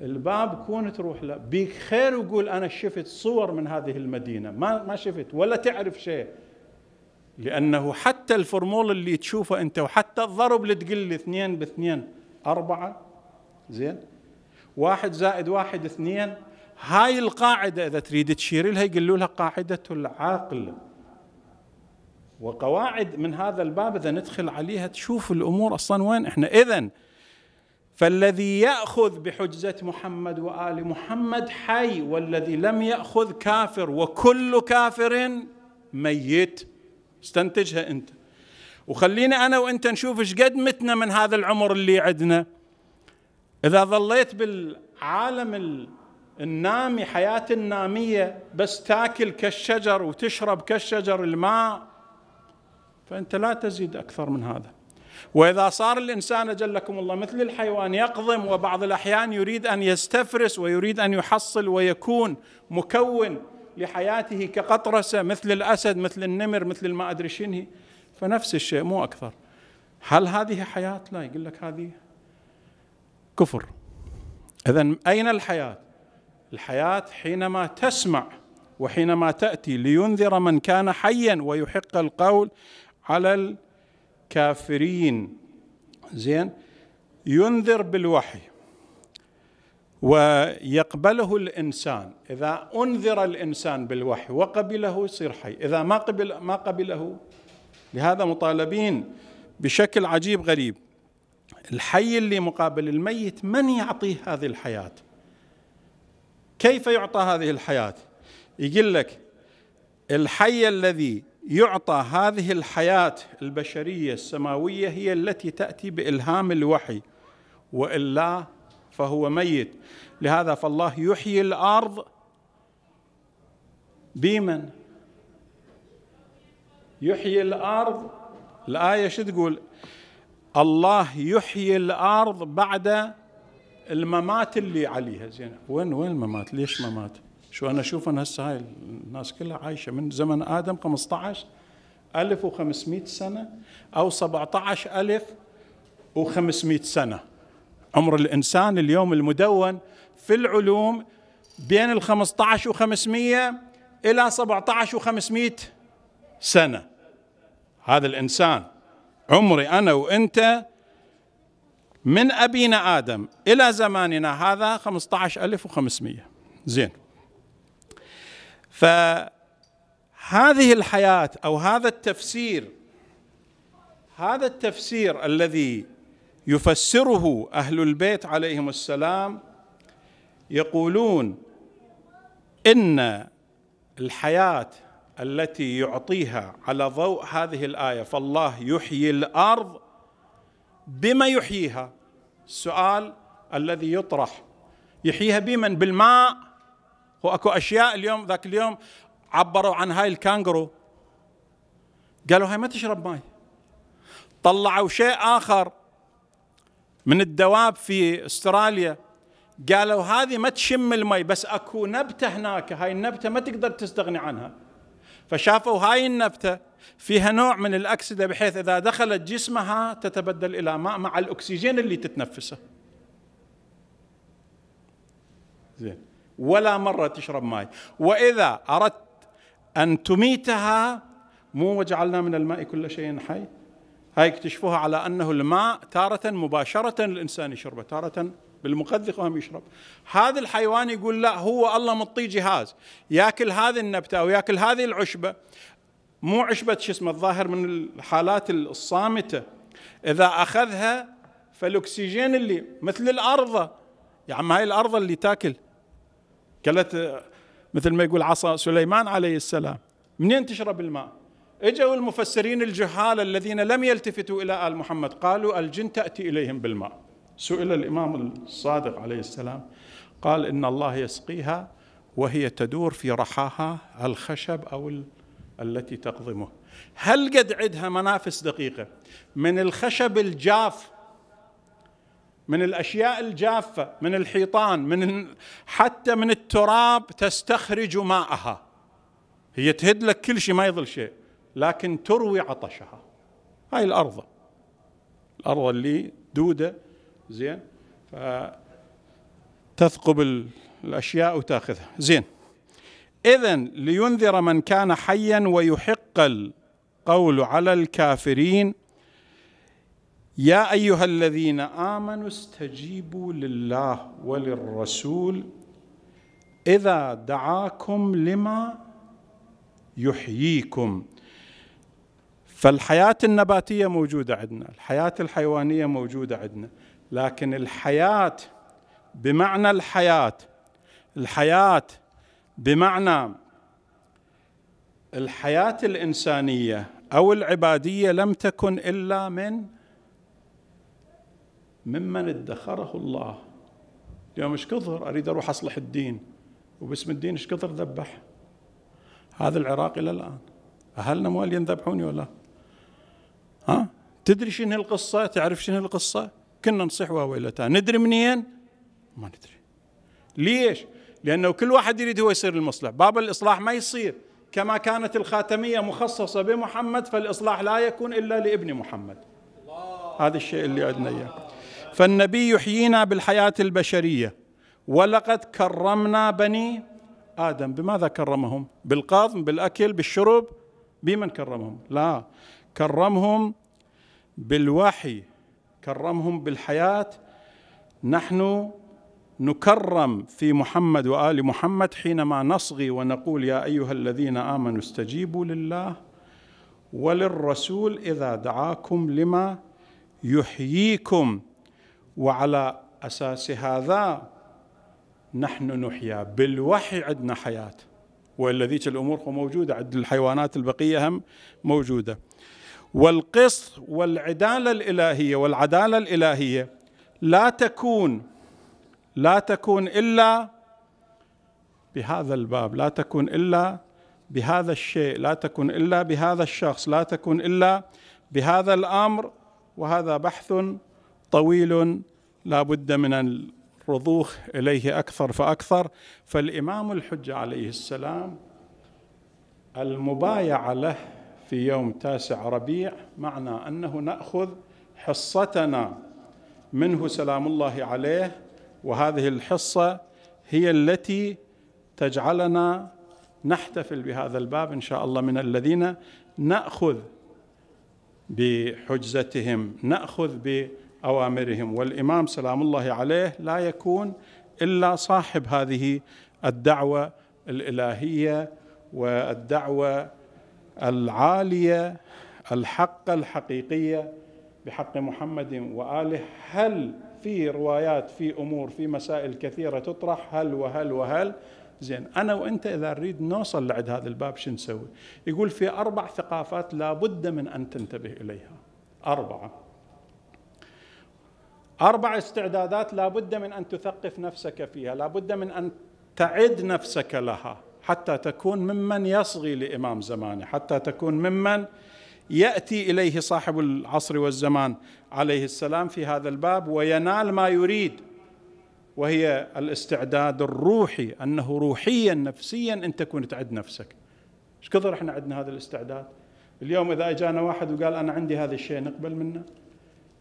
الباب كون تروح له بيك خير وقول أنا شفت صور من هذه المدينة ما, ما شفت ولا تعرف شيء لأنه حتى الفرمول اللي تشوفه أنت وحتى الضرب اللي تقل اثنين باثنين أربعة زين واحد زائد واحد اثنين هاي القاعدة إذا تريد تشير لها يقولوا لها قاعدة العقل وقواعد من هذا الباب إذا ندخل عليها تشوف الأمور أصلا وين إحنا إذا فالذي يأخذ بحجة محمد وآل محمد حي والذي لم يأخذ كافر وكل كافر ميت استنتجها أنت وخلينا انا وانت نشوف ايش قد متنا من هذا العمر اللي عندنا اذا ظليت بالعالم النامي حياه الناميه بس تاكل كالشجر وتشرب كالشجر الماء فانت لا تزيد اكثر من هذا واذا صار الانسان اجلكم الله مثل الحيوان يقضم وبعض الاحيان يريد ان يستفرس ويريد ان يحصل ويكون مكون لحياته كقطرسه مثل الاسد مثل النمر مثل ما ادري شنو فنفس الشيء مو أكثر هل هذه حياة؟ لا يقول لك هذه كفر إذا أين الحياة؟ الحياة حينما تسمع وحينما تأتي لينذر من كان حيا ويحق القول على الكافرين زين ينذر بالوحي ويقبله الانسان اذا انذر الانسان بالوحي وقبله يصير حي اذا ما قبل ما قبله لهذا مطالبين بشكل عجيب غريب الحي اللي مقابل الميت من يعطيه هذه الحياة كيف يعطى هذه الحياة يقول لك الحي الذي يعطى هذه الحياة البشرية السماوية هي التي تأتي بإلهام الوحي وإلا فهو ميت لهذا فالله يحيي الأرض بمن يحيي الارض الايه شو تقول الله يحيي الارض بعد الممات اللي عليها زين وين وين الممات ليش ممات شو انا اشوف انا هسه هاي الناس كلها عايشه من زمن ادم 15500 سنه او 17500 سنه عمر الانسان اليوم المدون في العلوم بين ال 15 و 500 الى 17 و 500 سنه هذا الإنسان عمري أنا وأنت من أبينا آدم إلى زماننا هذا 15500 زين فهذه الحياة أو هذا التفسير هذا التفسير الذي يفسره أهل البيت عليهم السلام يقولون إن الحياة التي يعطيها على ضوء هذه الايه فالله يحيي الارض بما يحييها السؤال الذي يطرح يحييها بمن بالماء هو اكو اشياء اليوم ذاك اليوم عبروا عن هاي الكانجرو قالوا هاي ما تشرب ماي طلعوا شيء اخر من الدواب في استراليا قالوا هذه ما تشم المي بس اكو نبته هناك هاي النبته ما تقدر تستغني عنها فشافوا هاي النبتة فيها نوع من الأكسدة بحيث إذا دخلت جسمها تتبدل إلى ماء مع الأكسجين اللي تتنفسه زين ولا مرة تشرب ماء وإذا أردت أن تميتها مو وجعلنا من الماء كل شيء حي هاي اكتشفوها على أنه الماء تارة مباشرة الإنسان يشربه تارة بالمقذف وهم يشرب هذا الحيوان يقول لا هو الله مطيه جهاز ياكل هذه النبته وياكل هذه العشبه مو عشبه شو اسمه الظاهر من الحالات الصامته اذا اخذها فالاكسجين اللي مثل الارضه يا عم هاي الارض اللي تاكل كلت مثل ما يقول عصا سليمان عليه السلام منين تشرب الماء اجوا المفسرين الجهال الذين لم يلتفتوا الى ال محمد قالوا الجن تاتي اليهم بالماء سئل الإمام الصادق عليه السلام قال إن الله يسقيها وهي تدور في رحاها الخشب أو التي تقضمه هل قد عندها منافس دقيقة من الخشب الجاف من الأشياء الجافة من الحيطان من حتى من التراب تستخرج ماءها هي تهد لك كل شيء ما يظل شيء لكن تروي عطشها هاي الأرض الأرض اللي دودة زين فتثقب الاشياء وتاخذها زين اذا لينذر من كان حيا ويحق القول على الكافرين يا ايها الذين امنوا استجيبوا لله وللرسول اذا دعاكم لما يحييكم فالحياه النباتيه موجوده عندنا الحياه الحيوانيه موجوده عندنا لكن الحياة بمعنى الحياة الحياة بمعنى الحياة الإنسانية أو العبادية لم تكن إلا من ممن ادخره الله اليوم ايش كثر اريد اروح اصلح الدين وباسم الدين ايش كثر ذبح هذا العراق الى الان اهلنا موالين ينذبحوني ولا ها تدري شنو القصه تعرف شنو القصه كنا نصيح وويلتها ندري منين ما ندري ليش لانه كل واحد يريد هو يصير المصلح باب الاصلاح ما يصير كما كانت الخاتميه مخصصه بمحمد فالاصلاح لا يكون الا لابن محمد هذا الشيء اللي عندنا اياه فالنبي يحيينا بالحياه البشريه ولقد كرمنا بني ادم بماذا كرمهم بالقاضم بالاكل بالشرب بمن كرمهم لا كرمهم بالوحي كرمهم بالحياه نحن نكرم في محمد وال محمد حينما نصغي ونقول يا ايها الذين امنوا استجيبوا لله وللرسول اذا دعاكم لما يحييكم وعلى اساس هذا نحن نحيا بالوحي عندنا حياه والذي الامور موجوده عند الحيوانات البقيه هم موجوده والقسط والعداله الالهيه والعداله الالهيه لا تكون لا تكون الا بهذا الباب لا تكون الا بهذا الشيء لا تكون الا بهذا الشخص لا تكون الا بهذا الامر وهذا بحث طويل لا بد من الرضوخ اليه اكثر فاكثر فالامام الحجه عليه السلام المبايعه له في يوم تاسع ربيع معنى أنه نأخذ حصتنا منه سلام الله عليه وهذه الحصة هي التي تجعلنا نحتفل بهذا الباب إن شاء الله من الذين نأخذ بحجزتهم نأخذ بأوامرهم والإمام سلام الله عليه لا يكون إلا صاحب هذه الدعوة الإلهية والدعوة العاليه الحقه الحقيقيه بحق محمد واله هل في روايات في امور في مسائل كثيره تطرح هل وهل وهل زين انا وانت اذا نريد نوصل لعد هذا الباب شو نسوي؟ يقول في اربع ثقافات لابد من ان تنتبه اليها اربعه اربع استعدادات لابد من ان تثقف نفسك فيها لابد من ان تعد نفسك لها حتى تكون ممن يصغي لامام زمانه حتى تكون ممن ياتي اليه صاحب العصر والزمان عليه السلام في هذا الباب وينال ما يريد وهي الاستعداد الروحي انه روحيا نفسيا انت تكون تعد نفسك ايش كثر احنا عندنا هذا الاستعداد اليوم اذا اجانا واحد وقال انا عندي هذا الشيء نقبل منه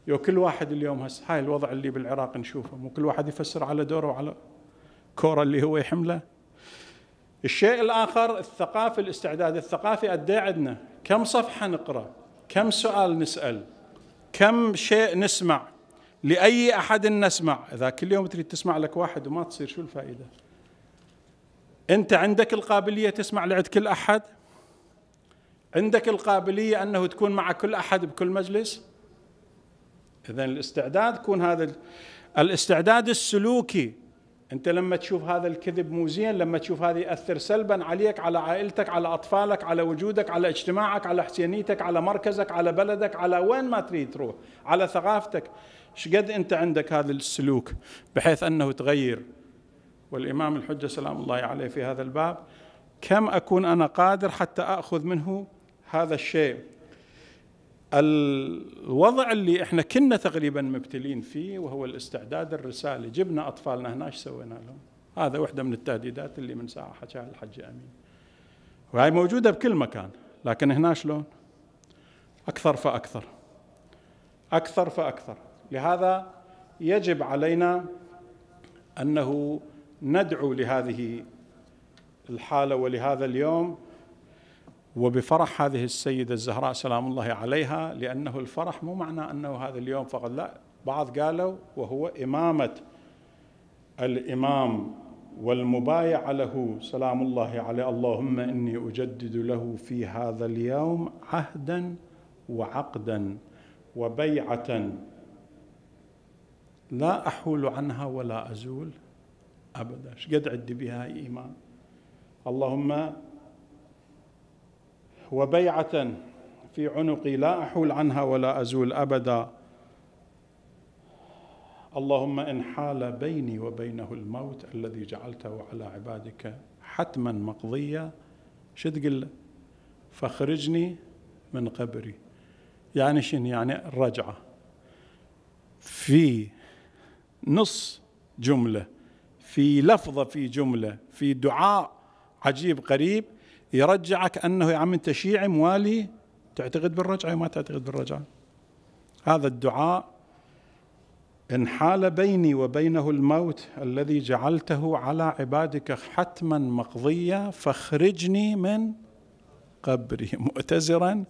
يو كل واحد اليوم هس هاي الوضع اللي بالعراق نشوفه مو كل واحد يفسر على دوره وعلى كوره اللي هو يحمله الشيء الآخر الثقافة الاستعداد الثقافي قد عندنا كم صفحة نقرأ كم سؤال نسأل كم شيء نسمع لأي أحد نسمع إذا كل يوم تريد تسمع لك واحد وما تصير شو الفائدة أنت عندك القابلية تسمع لعد كل أحد عندك القابلية أنه تكون مع كل أحد بكل مجلس إذا الاستعداد يكون هذا الاستعداد السلوكي انت لما تشوف هذا الكذب مو زين لما تشوف هذا ياثر سلبا عليك على عائلتك على اطفالك على وجودك على اجتماعك على حسينيتك على مركزك على بلدك على وين ما تريد تروح على ثقافتك شقد انت عندك هذا السلوك بحيث انه تغير والامام الحجه سلام الله عليه في هذا الباب كم اكون انا قادر حتى اخذ منه هذا الشيء الوضع اللي احنا كنا تقريبا مبتلين فيه وهو الاستعداد الرسالي جبنا اطفالنا هنا ايش سوينا لهم هذا واحدة من التهديدات اللي من ساعة حكاها الحج أمين وهي موجودة بكل مكان لكن هنا شلون أكثر فأكثر أكثر فأكثر لهذا يجب علينا أنه ندعو لهذه الحالة ولهذا اليوم وبفرح هذه السيدة الزهراء سلام الله عليها لأنه الفرح مو معنى أنه هذا اليوم فقط لا بعض قالوا وهو إمامة الإمام والمبايع له سلام الله عليه اللهم إني أجدد له في هذا اليوم عهدا وعقدا وبيعة لا أحول عنها ولا أزول أبدا قد عد بها إيمان اللهم وبيعة في عنقي لا أحول عنها ولا أزول أبدا اللهم إن حال بيني وبينه الموت الذي جعلته على عبادك حتما مقضية شو تقول فاخرجني من قبري يعني شنو يعني الرجعة في نص جملة في لفظة في جملة في دعاء عجيب قريب يرجعك انه يا عم انت شيعي موالي تعتقد بالرجعه وما تعتقد بالرجعه هذا الدعاء ان حال بيني وبينه الموت الذي جعلته على عبادك حتما مقضيا فاخرجني من قبري مؤتزرا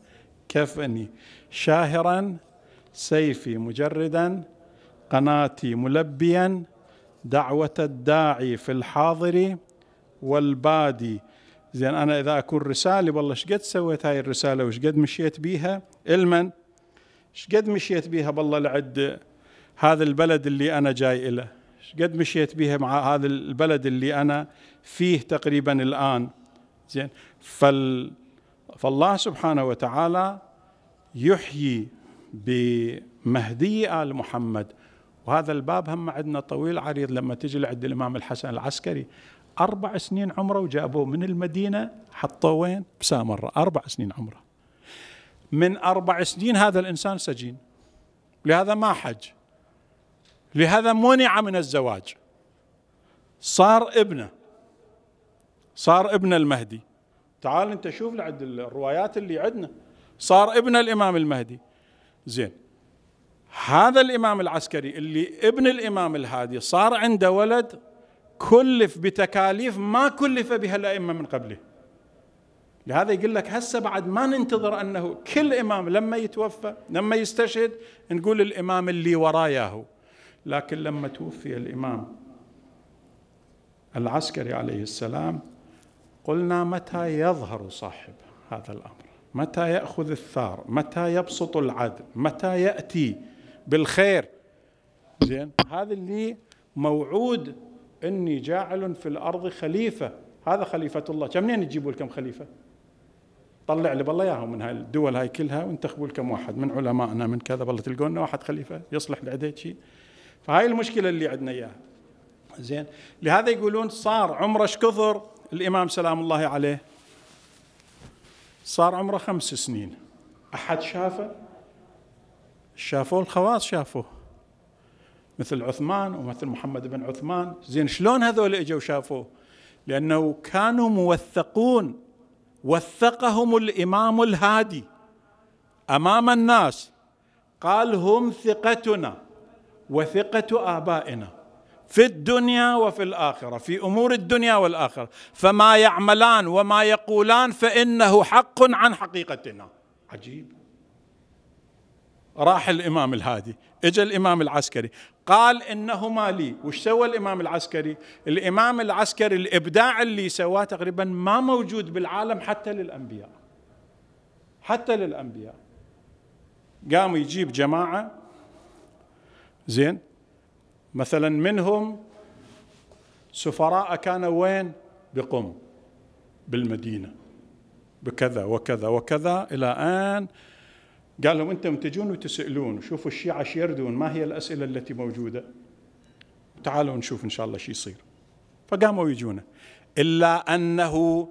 كفني شاهرا سيفي مجردا قناتي ملبيا دعوه الداعي في الحاضر والبادي زين انا اذا اكون رساله والله ايش قد سويت هاي الرساله وايش قد مشيت بيها المن ايش قد مشيت بيها بالله لعد هذا البلد اللي انا جاي له ايش قد مشيت بيها مع هذا البلد اللي انا فيه تقريبا الان زين فال فالله سبحانه وتعالى يحيي بمهدي ال محمد وهذا الباب هم عندنا طويل عريض لما تجي لعند الامام الحسن العسكري أربع سنين عمره وجابوه من المدينة حطوه وين بسامرة أربع سنين عمره من أربع سنين هذا الإنسان سجين لهذا ما حج لهذا منع من الزواج صار ابنه صار ابن المهدي تعال انت شوف لعد الروايات اللي عندنا صار ابن الامام المهدي زين هذا الامام العسكري اللي ابن الامام الهادي صار عنده ولد كلف بتكاليف ما كلف بها الائمه من قبله لهذا يقول لك هسه بعد ما ننتظر انه كل امام لما يتوفى لما يستشهد نقول الامام اللي وراياه لكن لما توفي الامام العسكري عليه السلام قلنا متى يظهر صاحب هذا الامر متى ياخذ الثار متى يبسط العدل متى ياتي بالخير زين هذا اللي موعود إني جاعل في الأرض خليفة هذا خليفة الله كم منين تجيبوا لكم خليفة طلع لي بالله اياهم من هاي الدول هاي كلها وانتخبوا لكم واحد من علمائنا من كذا بالله تلقون واحد خليفه يصلح لعديد شيء فهاي المشكله اللي عندنا اياها زين لهذا يقولون صار عمره شكثر الامام سلام الله عليه صار عمره خمس سنين احد شافه شافوه الخواص شافوه مثل عثمان ومثل محمد بن عثمان زين شلون هذول اجوا شافوه لأنه كانوا موثقون وثقهم الإمام الهادي أمام الناس قال هم ثقتنا وثقة آبائنا في الدنيا وفي الآخرة في أمور الدنيا والآخرة فما يعملان وما يقولان فإنه حق عن حقيقتنا عجيب راح الامام الهادي اجى الامام العسكري قال انهما لي وش سوى الامام العسكري الامام العسكري الابداع اللي سواه تقريبا ما موجود بالعالم حتى للانبياء حتى للانبياء قام يجيب جماعه زين مثلا منهم سفراء كانوا وين بقم بالمدينه بكذا وكذا وكذا الى ان قال لهم انتم تجون وتسالون وشوفوا الشيعه ايش يردون ما هي الاسئله التي موجوده تعالوا نشوف ان شاء الله ايش يصير فقاموا يجونا الا انه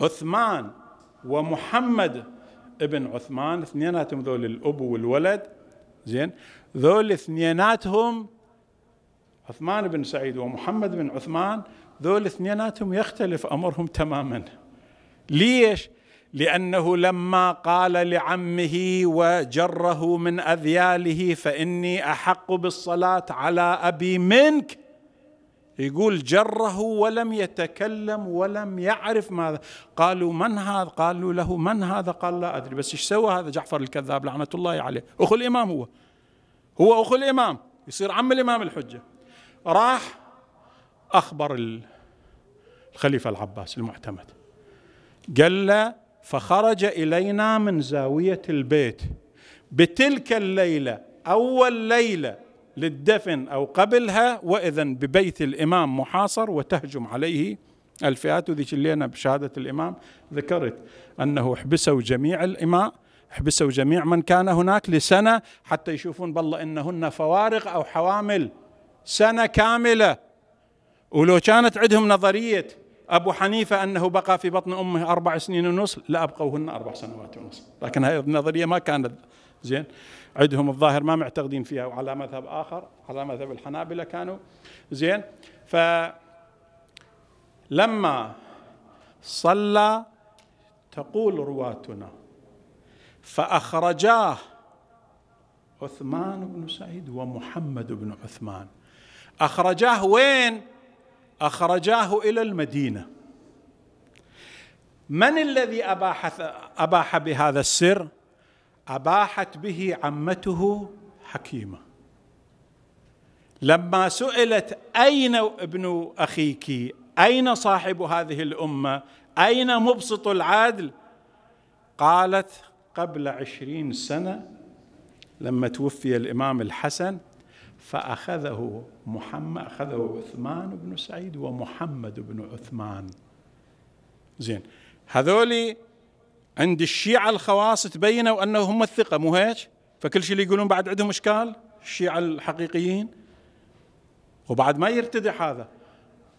عثمان ومحمد ابن عثمان اثنيناتهم ذول الاب والولد زين ذول اثنيناتهم عثمان بن سعيد ومحمد بن عثمان ذول اثنيناتهم يختلف امرهم تماما ليش؟ لانه لما قال لعمه وجره من اذياله فاني احق بالصلاه على ابي منك يقول جره ولم يتكلم ولم يعرف ماذا قالوا من هذا قالوا له من هذا قال لا أدري بس إيش سوى هذا جعفر الكذاب لعنة الله عليه أخو الإمام هو هو أخو الإمام يصير عم الإمام الحجة راح أخبر الخليفة العباس المعتمد قال له فخرج الينا من زاويه البيت بتلك الليله اول ليله للدفن او قبلها واذا ببيت الامام محاصر وتهجم عليه الفئات وذيك انا بشهاده الامام ذكرت انه حبسوا جميع الاماء حبسوا جميع من كان هناك لسنه حتى يشوفون بالله انهن فوارق او حوامل سنه كامله ولو كانت عندهم نظريه أبو حنيفة أنه بقى في بطن أمه أربع سنين ونصف لا أبقوهن أربع سنوات ونصف لكن هذه النظرية ما كانت زين عندهم الظاهر ما معتقدين فيها وعلى مذهب آخر على مذهب الحنابلة كانوا زين فلما صلى تقول رواتنا فأخرجاه عثمان بن سعيد ومحمد بن عثمان أخرجاه وين؟ أخرجاه إلى المدينة من الذي أباح, أباح بهذا السر؟ أباحت به عمته حكيمة لما سئلت أين ابن أخيك؟ أين صاحب هذه الأمة؟ أين مبسط العدل؟ قالت قبل عشرين سنة لما توفي الإمام الحسن فأخذه محمد أخذه عثمان بن سعيد ومحمد بن عثمان زين هذولي عند الشيعة الخواص تبينوا أنه هم الثقة مو هيك فكل شيء اللي يقولون بعد عندهم إشكال الشيعة الحقيقيين وبعد ما يرتدع هذا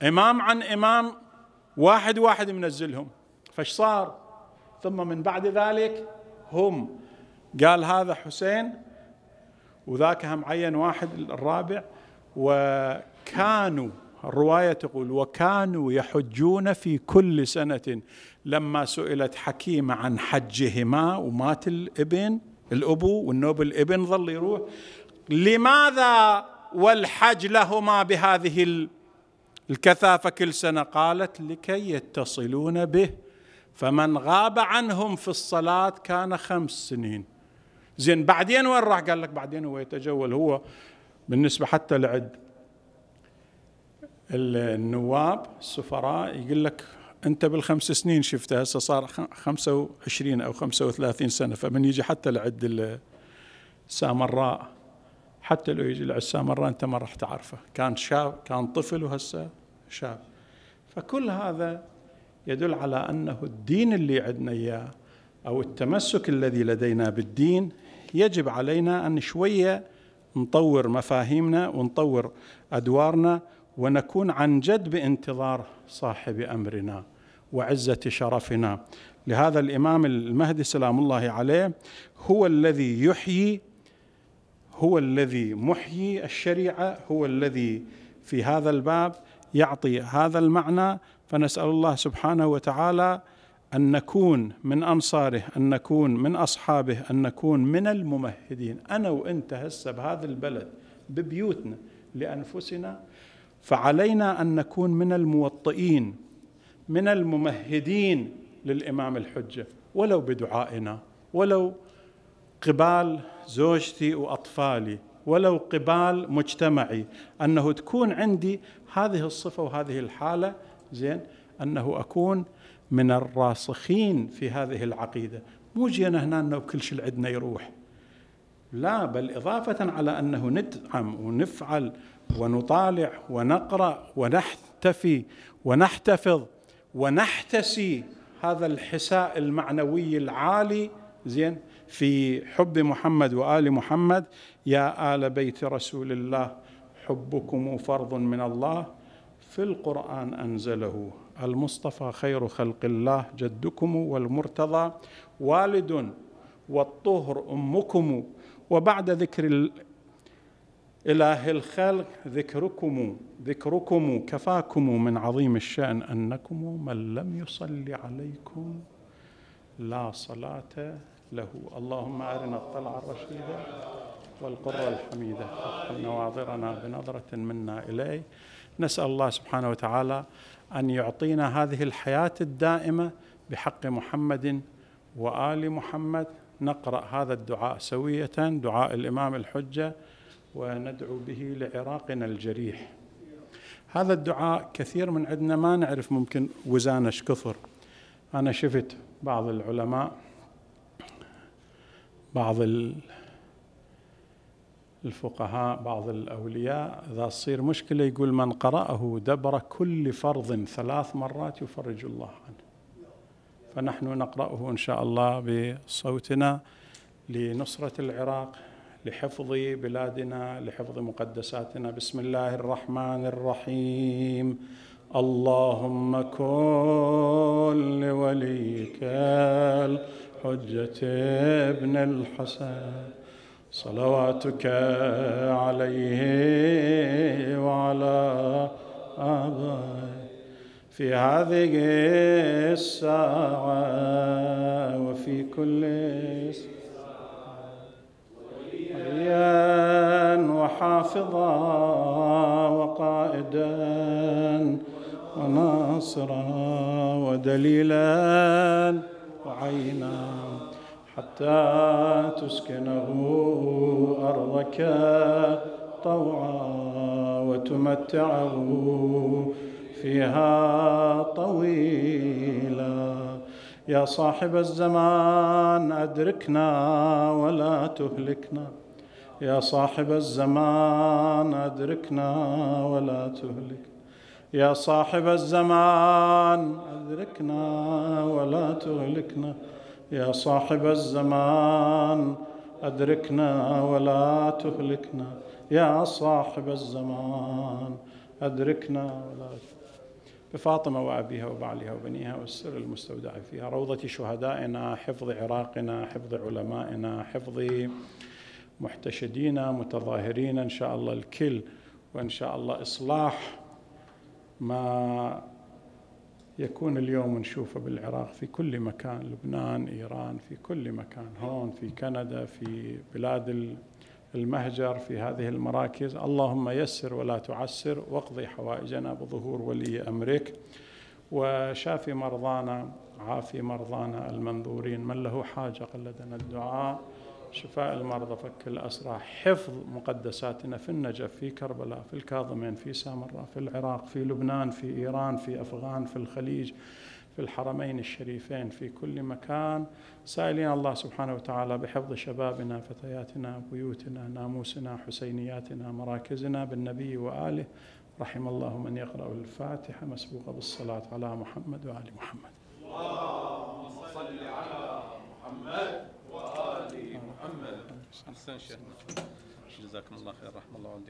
إمام عن إمام واحد واحد منزلهم فش صار ثم من بعد ذلك هم قال هذا حسين وذاك هم عين واحد الرابع وكانوا الرواية تقول وكانوا يحجون في كل سنة لما سئلت حكيمة عن حجهما ومات الابن الأبو والنوب الابن ظل يروح لماذا والحج لهما بهذه الكثافة كل سنة قالت لكي يتصلون به فمن غاب عنهم في الصلاة كان خمس سنين زين بعدين وين راح قال لك بعدين هو يتجول هو بالنسبة حتى لعد النواب السفراء يقول لك أنت بالخمس سنين شفته هسه صار 25 أو 35 سنة فمن يجي حتى لعد السامراء حتى لو يجي لعد السامراء أنت ما راح تعرفه كان شاب كان طفل وهسه شاب فكل هذا يدل على أنه الدين اللي عندنا إياه أو التمسك الذي لدينا بالدين يجب علينا أن شوية نطور مفاهيمنا ونطور أدوارنا ونكون عن جد بانتظار صاحب أمرنا وعزة شرفنا لهذا الإمام المهدي سلام الله عليه هو الذي يحيي هو الذي محيي الشريعة هو الذي في هذا الباب يعطي هذا المعنى فنسأل الله سبحانه وتعالى ان نكون من انصاره ان نكون من اصحابه ان نكون من الممهدين انا وانت هسه بهذا البلد ببيوتنا لانفسنا فعلينا ان نكون من الموطئين من الممهدين للامام الحجه ولو بدعائنا ولو قبال زوجتي واطفالي ولو قبال مجتمعي انه تكون عندي هذه الصفه وهذه الحاله زين أنه أكون من الراسخين في هذه العقيدة مو جينا هنا أنه كل شيء عندنا يروح لا بل إضافة على أنه ندعم ونفعل ونطالع ونقرأ ونحتفي ونحتفظ ونحتسي هذا الحساء المعنوي العالي زين في حب محمد وآل محمد يا آل بيت رسول الله حبكم فرض من الله في القرآن أنزله المصطفى خير خلق الله جدكم والمرتضى والد والطهر أمكم وبعد ذكر إله الخلق ذكركم ذكركم كفاكم من عظيم الشأن أنكم من لم يصلي عليكم لا صلاة له اللهم أرنا الطلع الرشيدة والقرة الحميدة نواظرنا بنظرة منا إليه نسأل الله سبحانه وتعالى أن يعطينا هذه الحياة الدائمة بحق محمد وآل محمد نقرأ هذا الدعاء سوية دعاء الإمام الحجة وندعو به لعراقنا الجريح هذا الدعاء كثير من عندنا ما نعرف ممكن وزانه كثر أنا شفت بعض العلماء بعض الفقهاء بعض الأولياء إذا تصير مشكلة يقول من قرأه دبر كل فرض ثلاث مرات يفرج الله عنه فنحن نقرأه إن شاء الله بصوتنا لنصرة العراق لحفظ بلادنا لحفظ مقدساتنا بسم الله الرحمن الرحيم اللهم كن لوليك الحجة ابن الحسن صلواتك عليه وعلى آبائه في هذه الساعة وفي كل ساعه وليا وحافظا وقائدا وناصرا ودليلا وعينا حتى تسكنه أرضك طوعا وتمتعه فيها طويلا يا صاحب الزمان أدركنا ولا تهلكنا يا صاحب الزمان أدركنا ولا تهلك يا صاحب الزمان أدركنا ولا تهلكنا يا صاحب الزمان أدركنا ولا تهلكنا يا صاحب الزمان أدركنا ولا تهلكنا بفاطمة وأبيها وبعلها وبنيها والسر المستودع فيها روضة شهدائنا حفظ عراقنا حفظ علمائنا حفظ محتشدين متظاهرين إن شاء الله الكل وإن شاء الله إصلاح ما يكون اليوم نشوفه بالعراق في كل مكان لبنان إيران في كل مكان هون في كندا في بلاد المهجر في هذه المراكز اللهم يسر ولا تعسر واقضي حوائجنا بظهور ولي أمرك وشافي مرضانا عافي مرضانا المنذورين من له حاجة قلدنا الدعاء شفاء المرضى فك الأسرى حفظ مقدساتنا في النجف في كربلاء في الكاظمين في سامراء في العراق في لبنان في إيران في أفغان في الخليج في الحرمين الشريفين في كل مكان سائلين الله سبحانه وتعالى بحفظ شبابنا فتياتنا بيوتنا ناموسنا حسينياتنا مراكزنا بالنبي وآله رحم الله من يقرأ الفاتحة مسبوقة بالصلاة على محمد وآل محمد اللهم صل على محمد احسن شيخنا جزاكم الله خير رحم الله والديك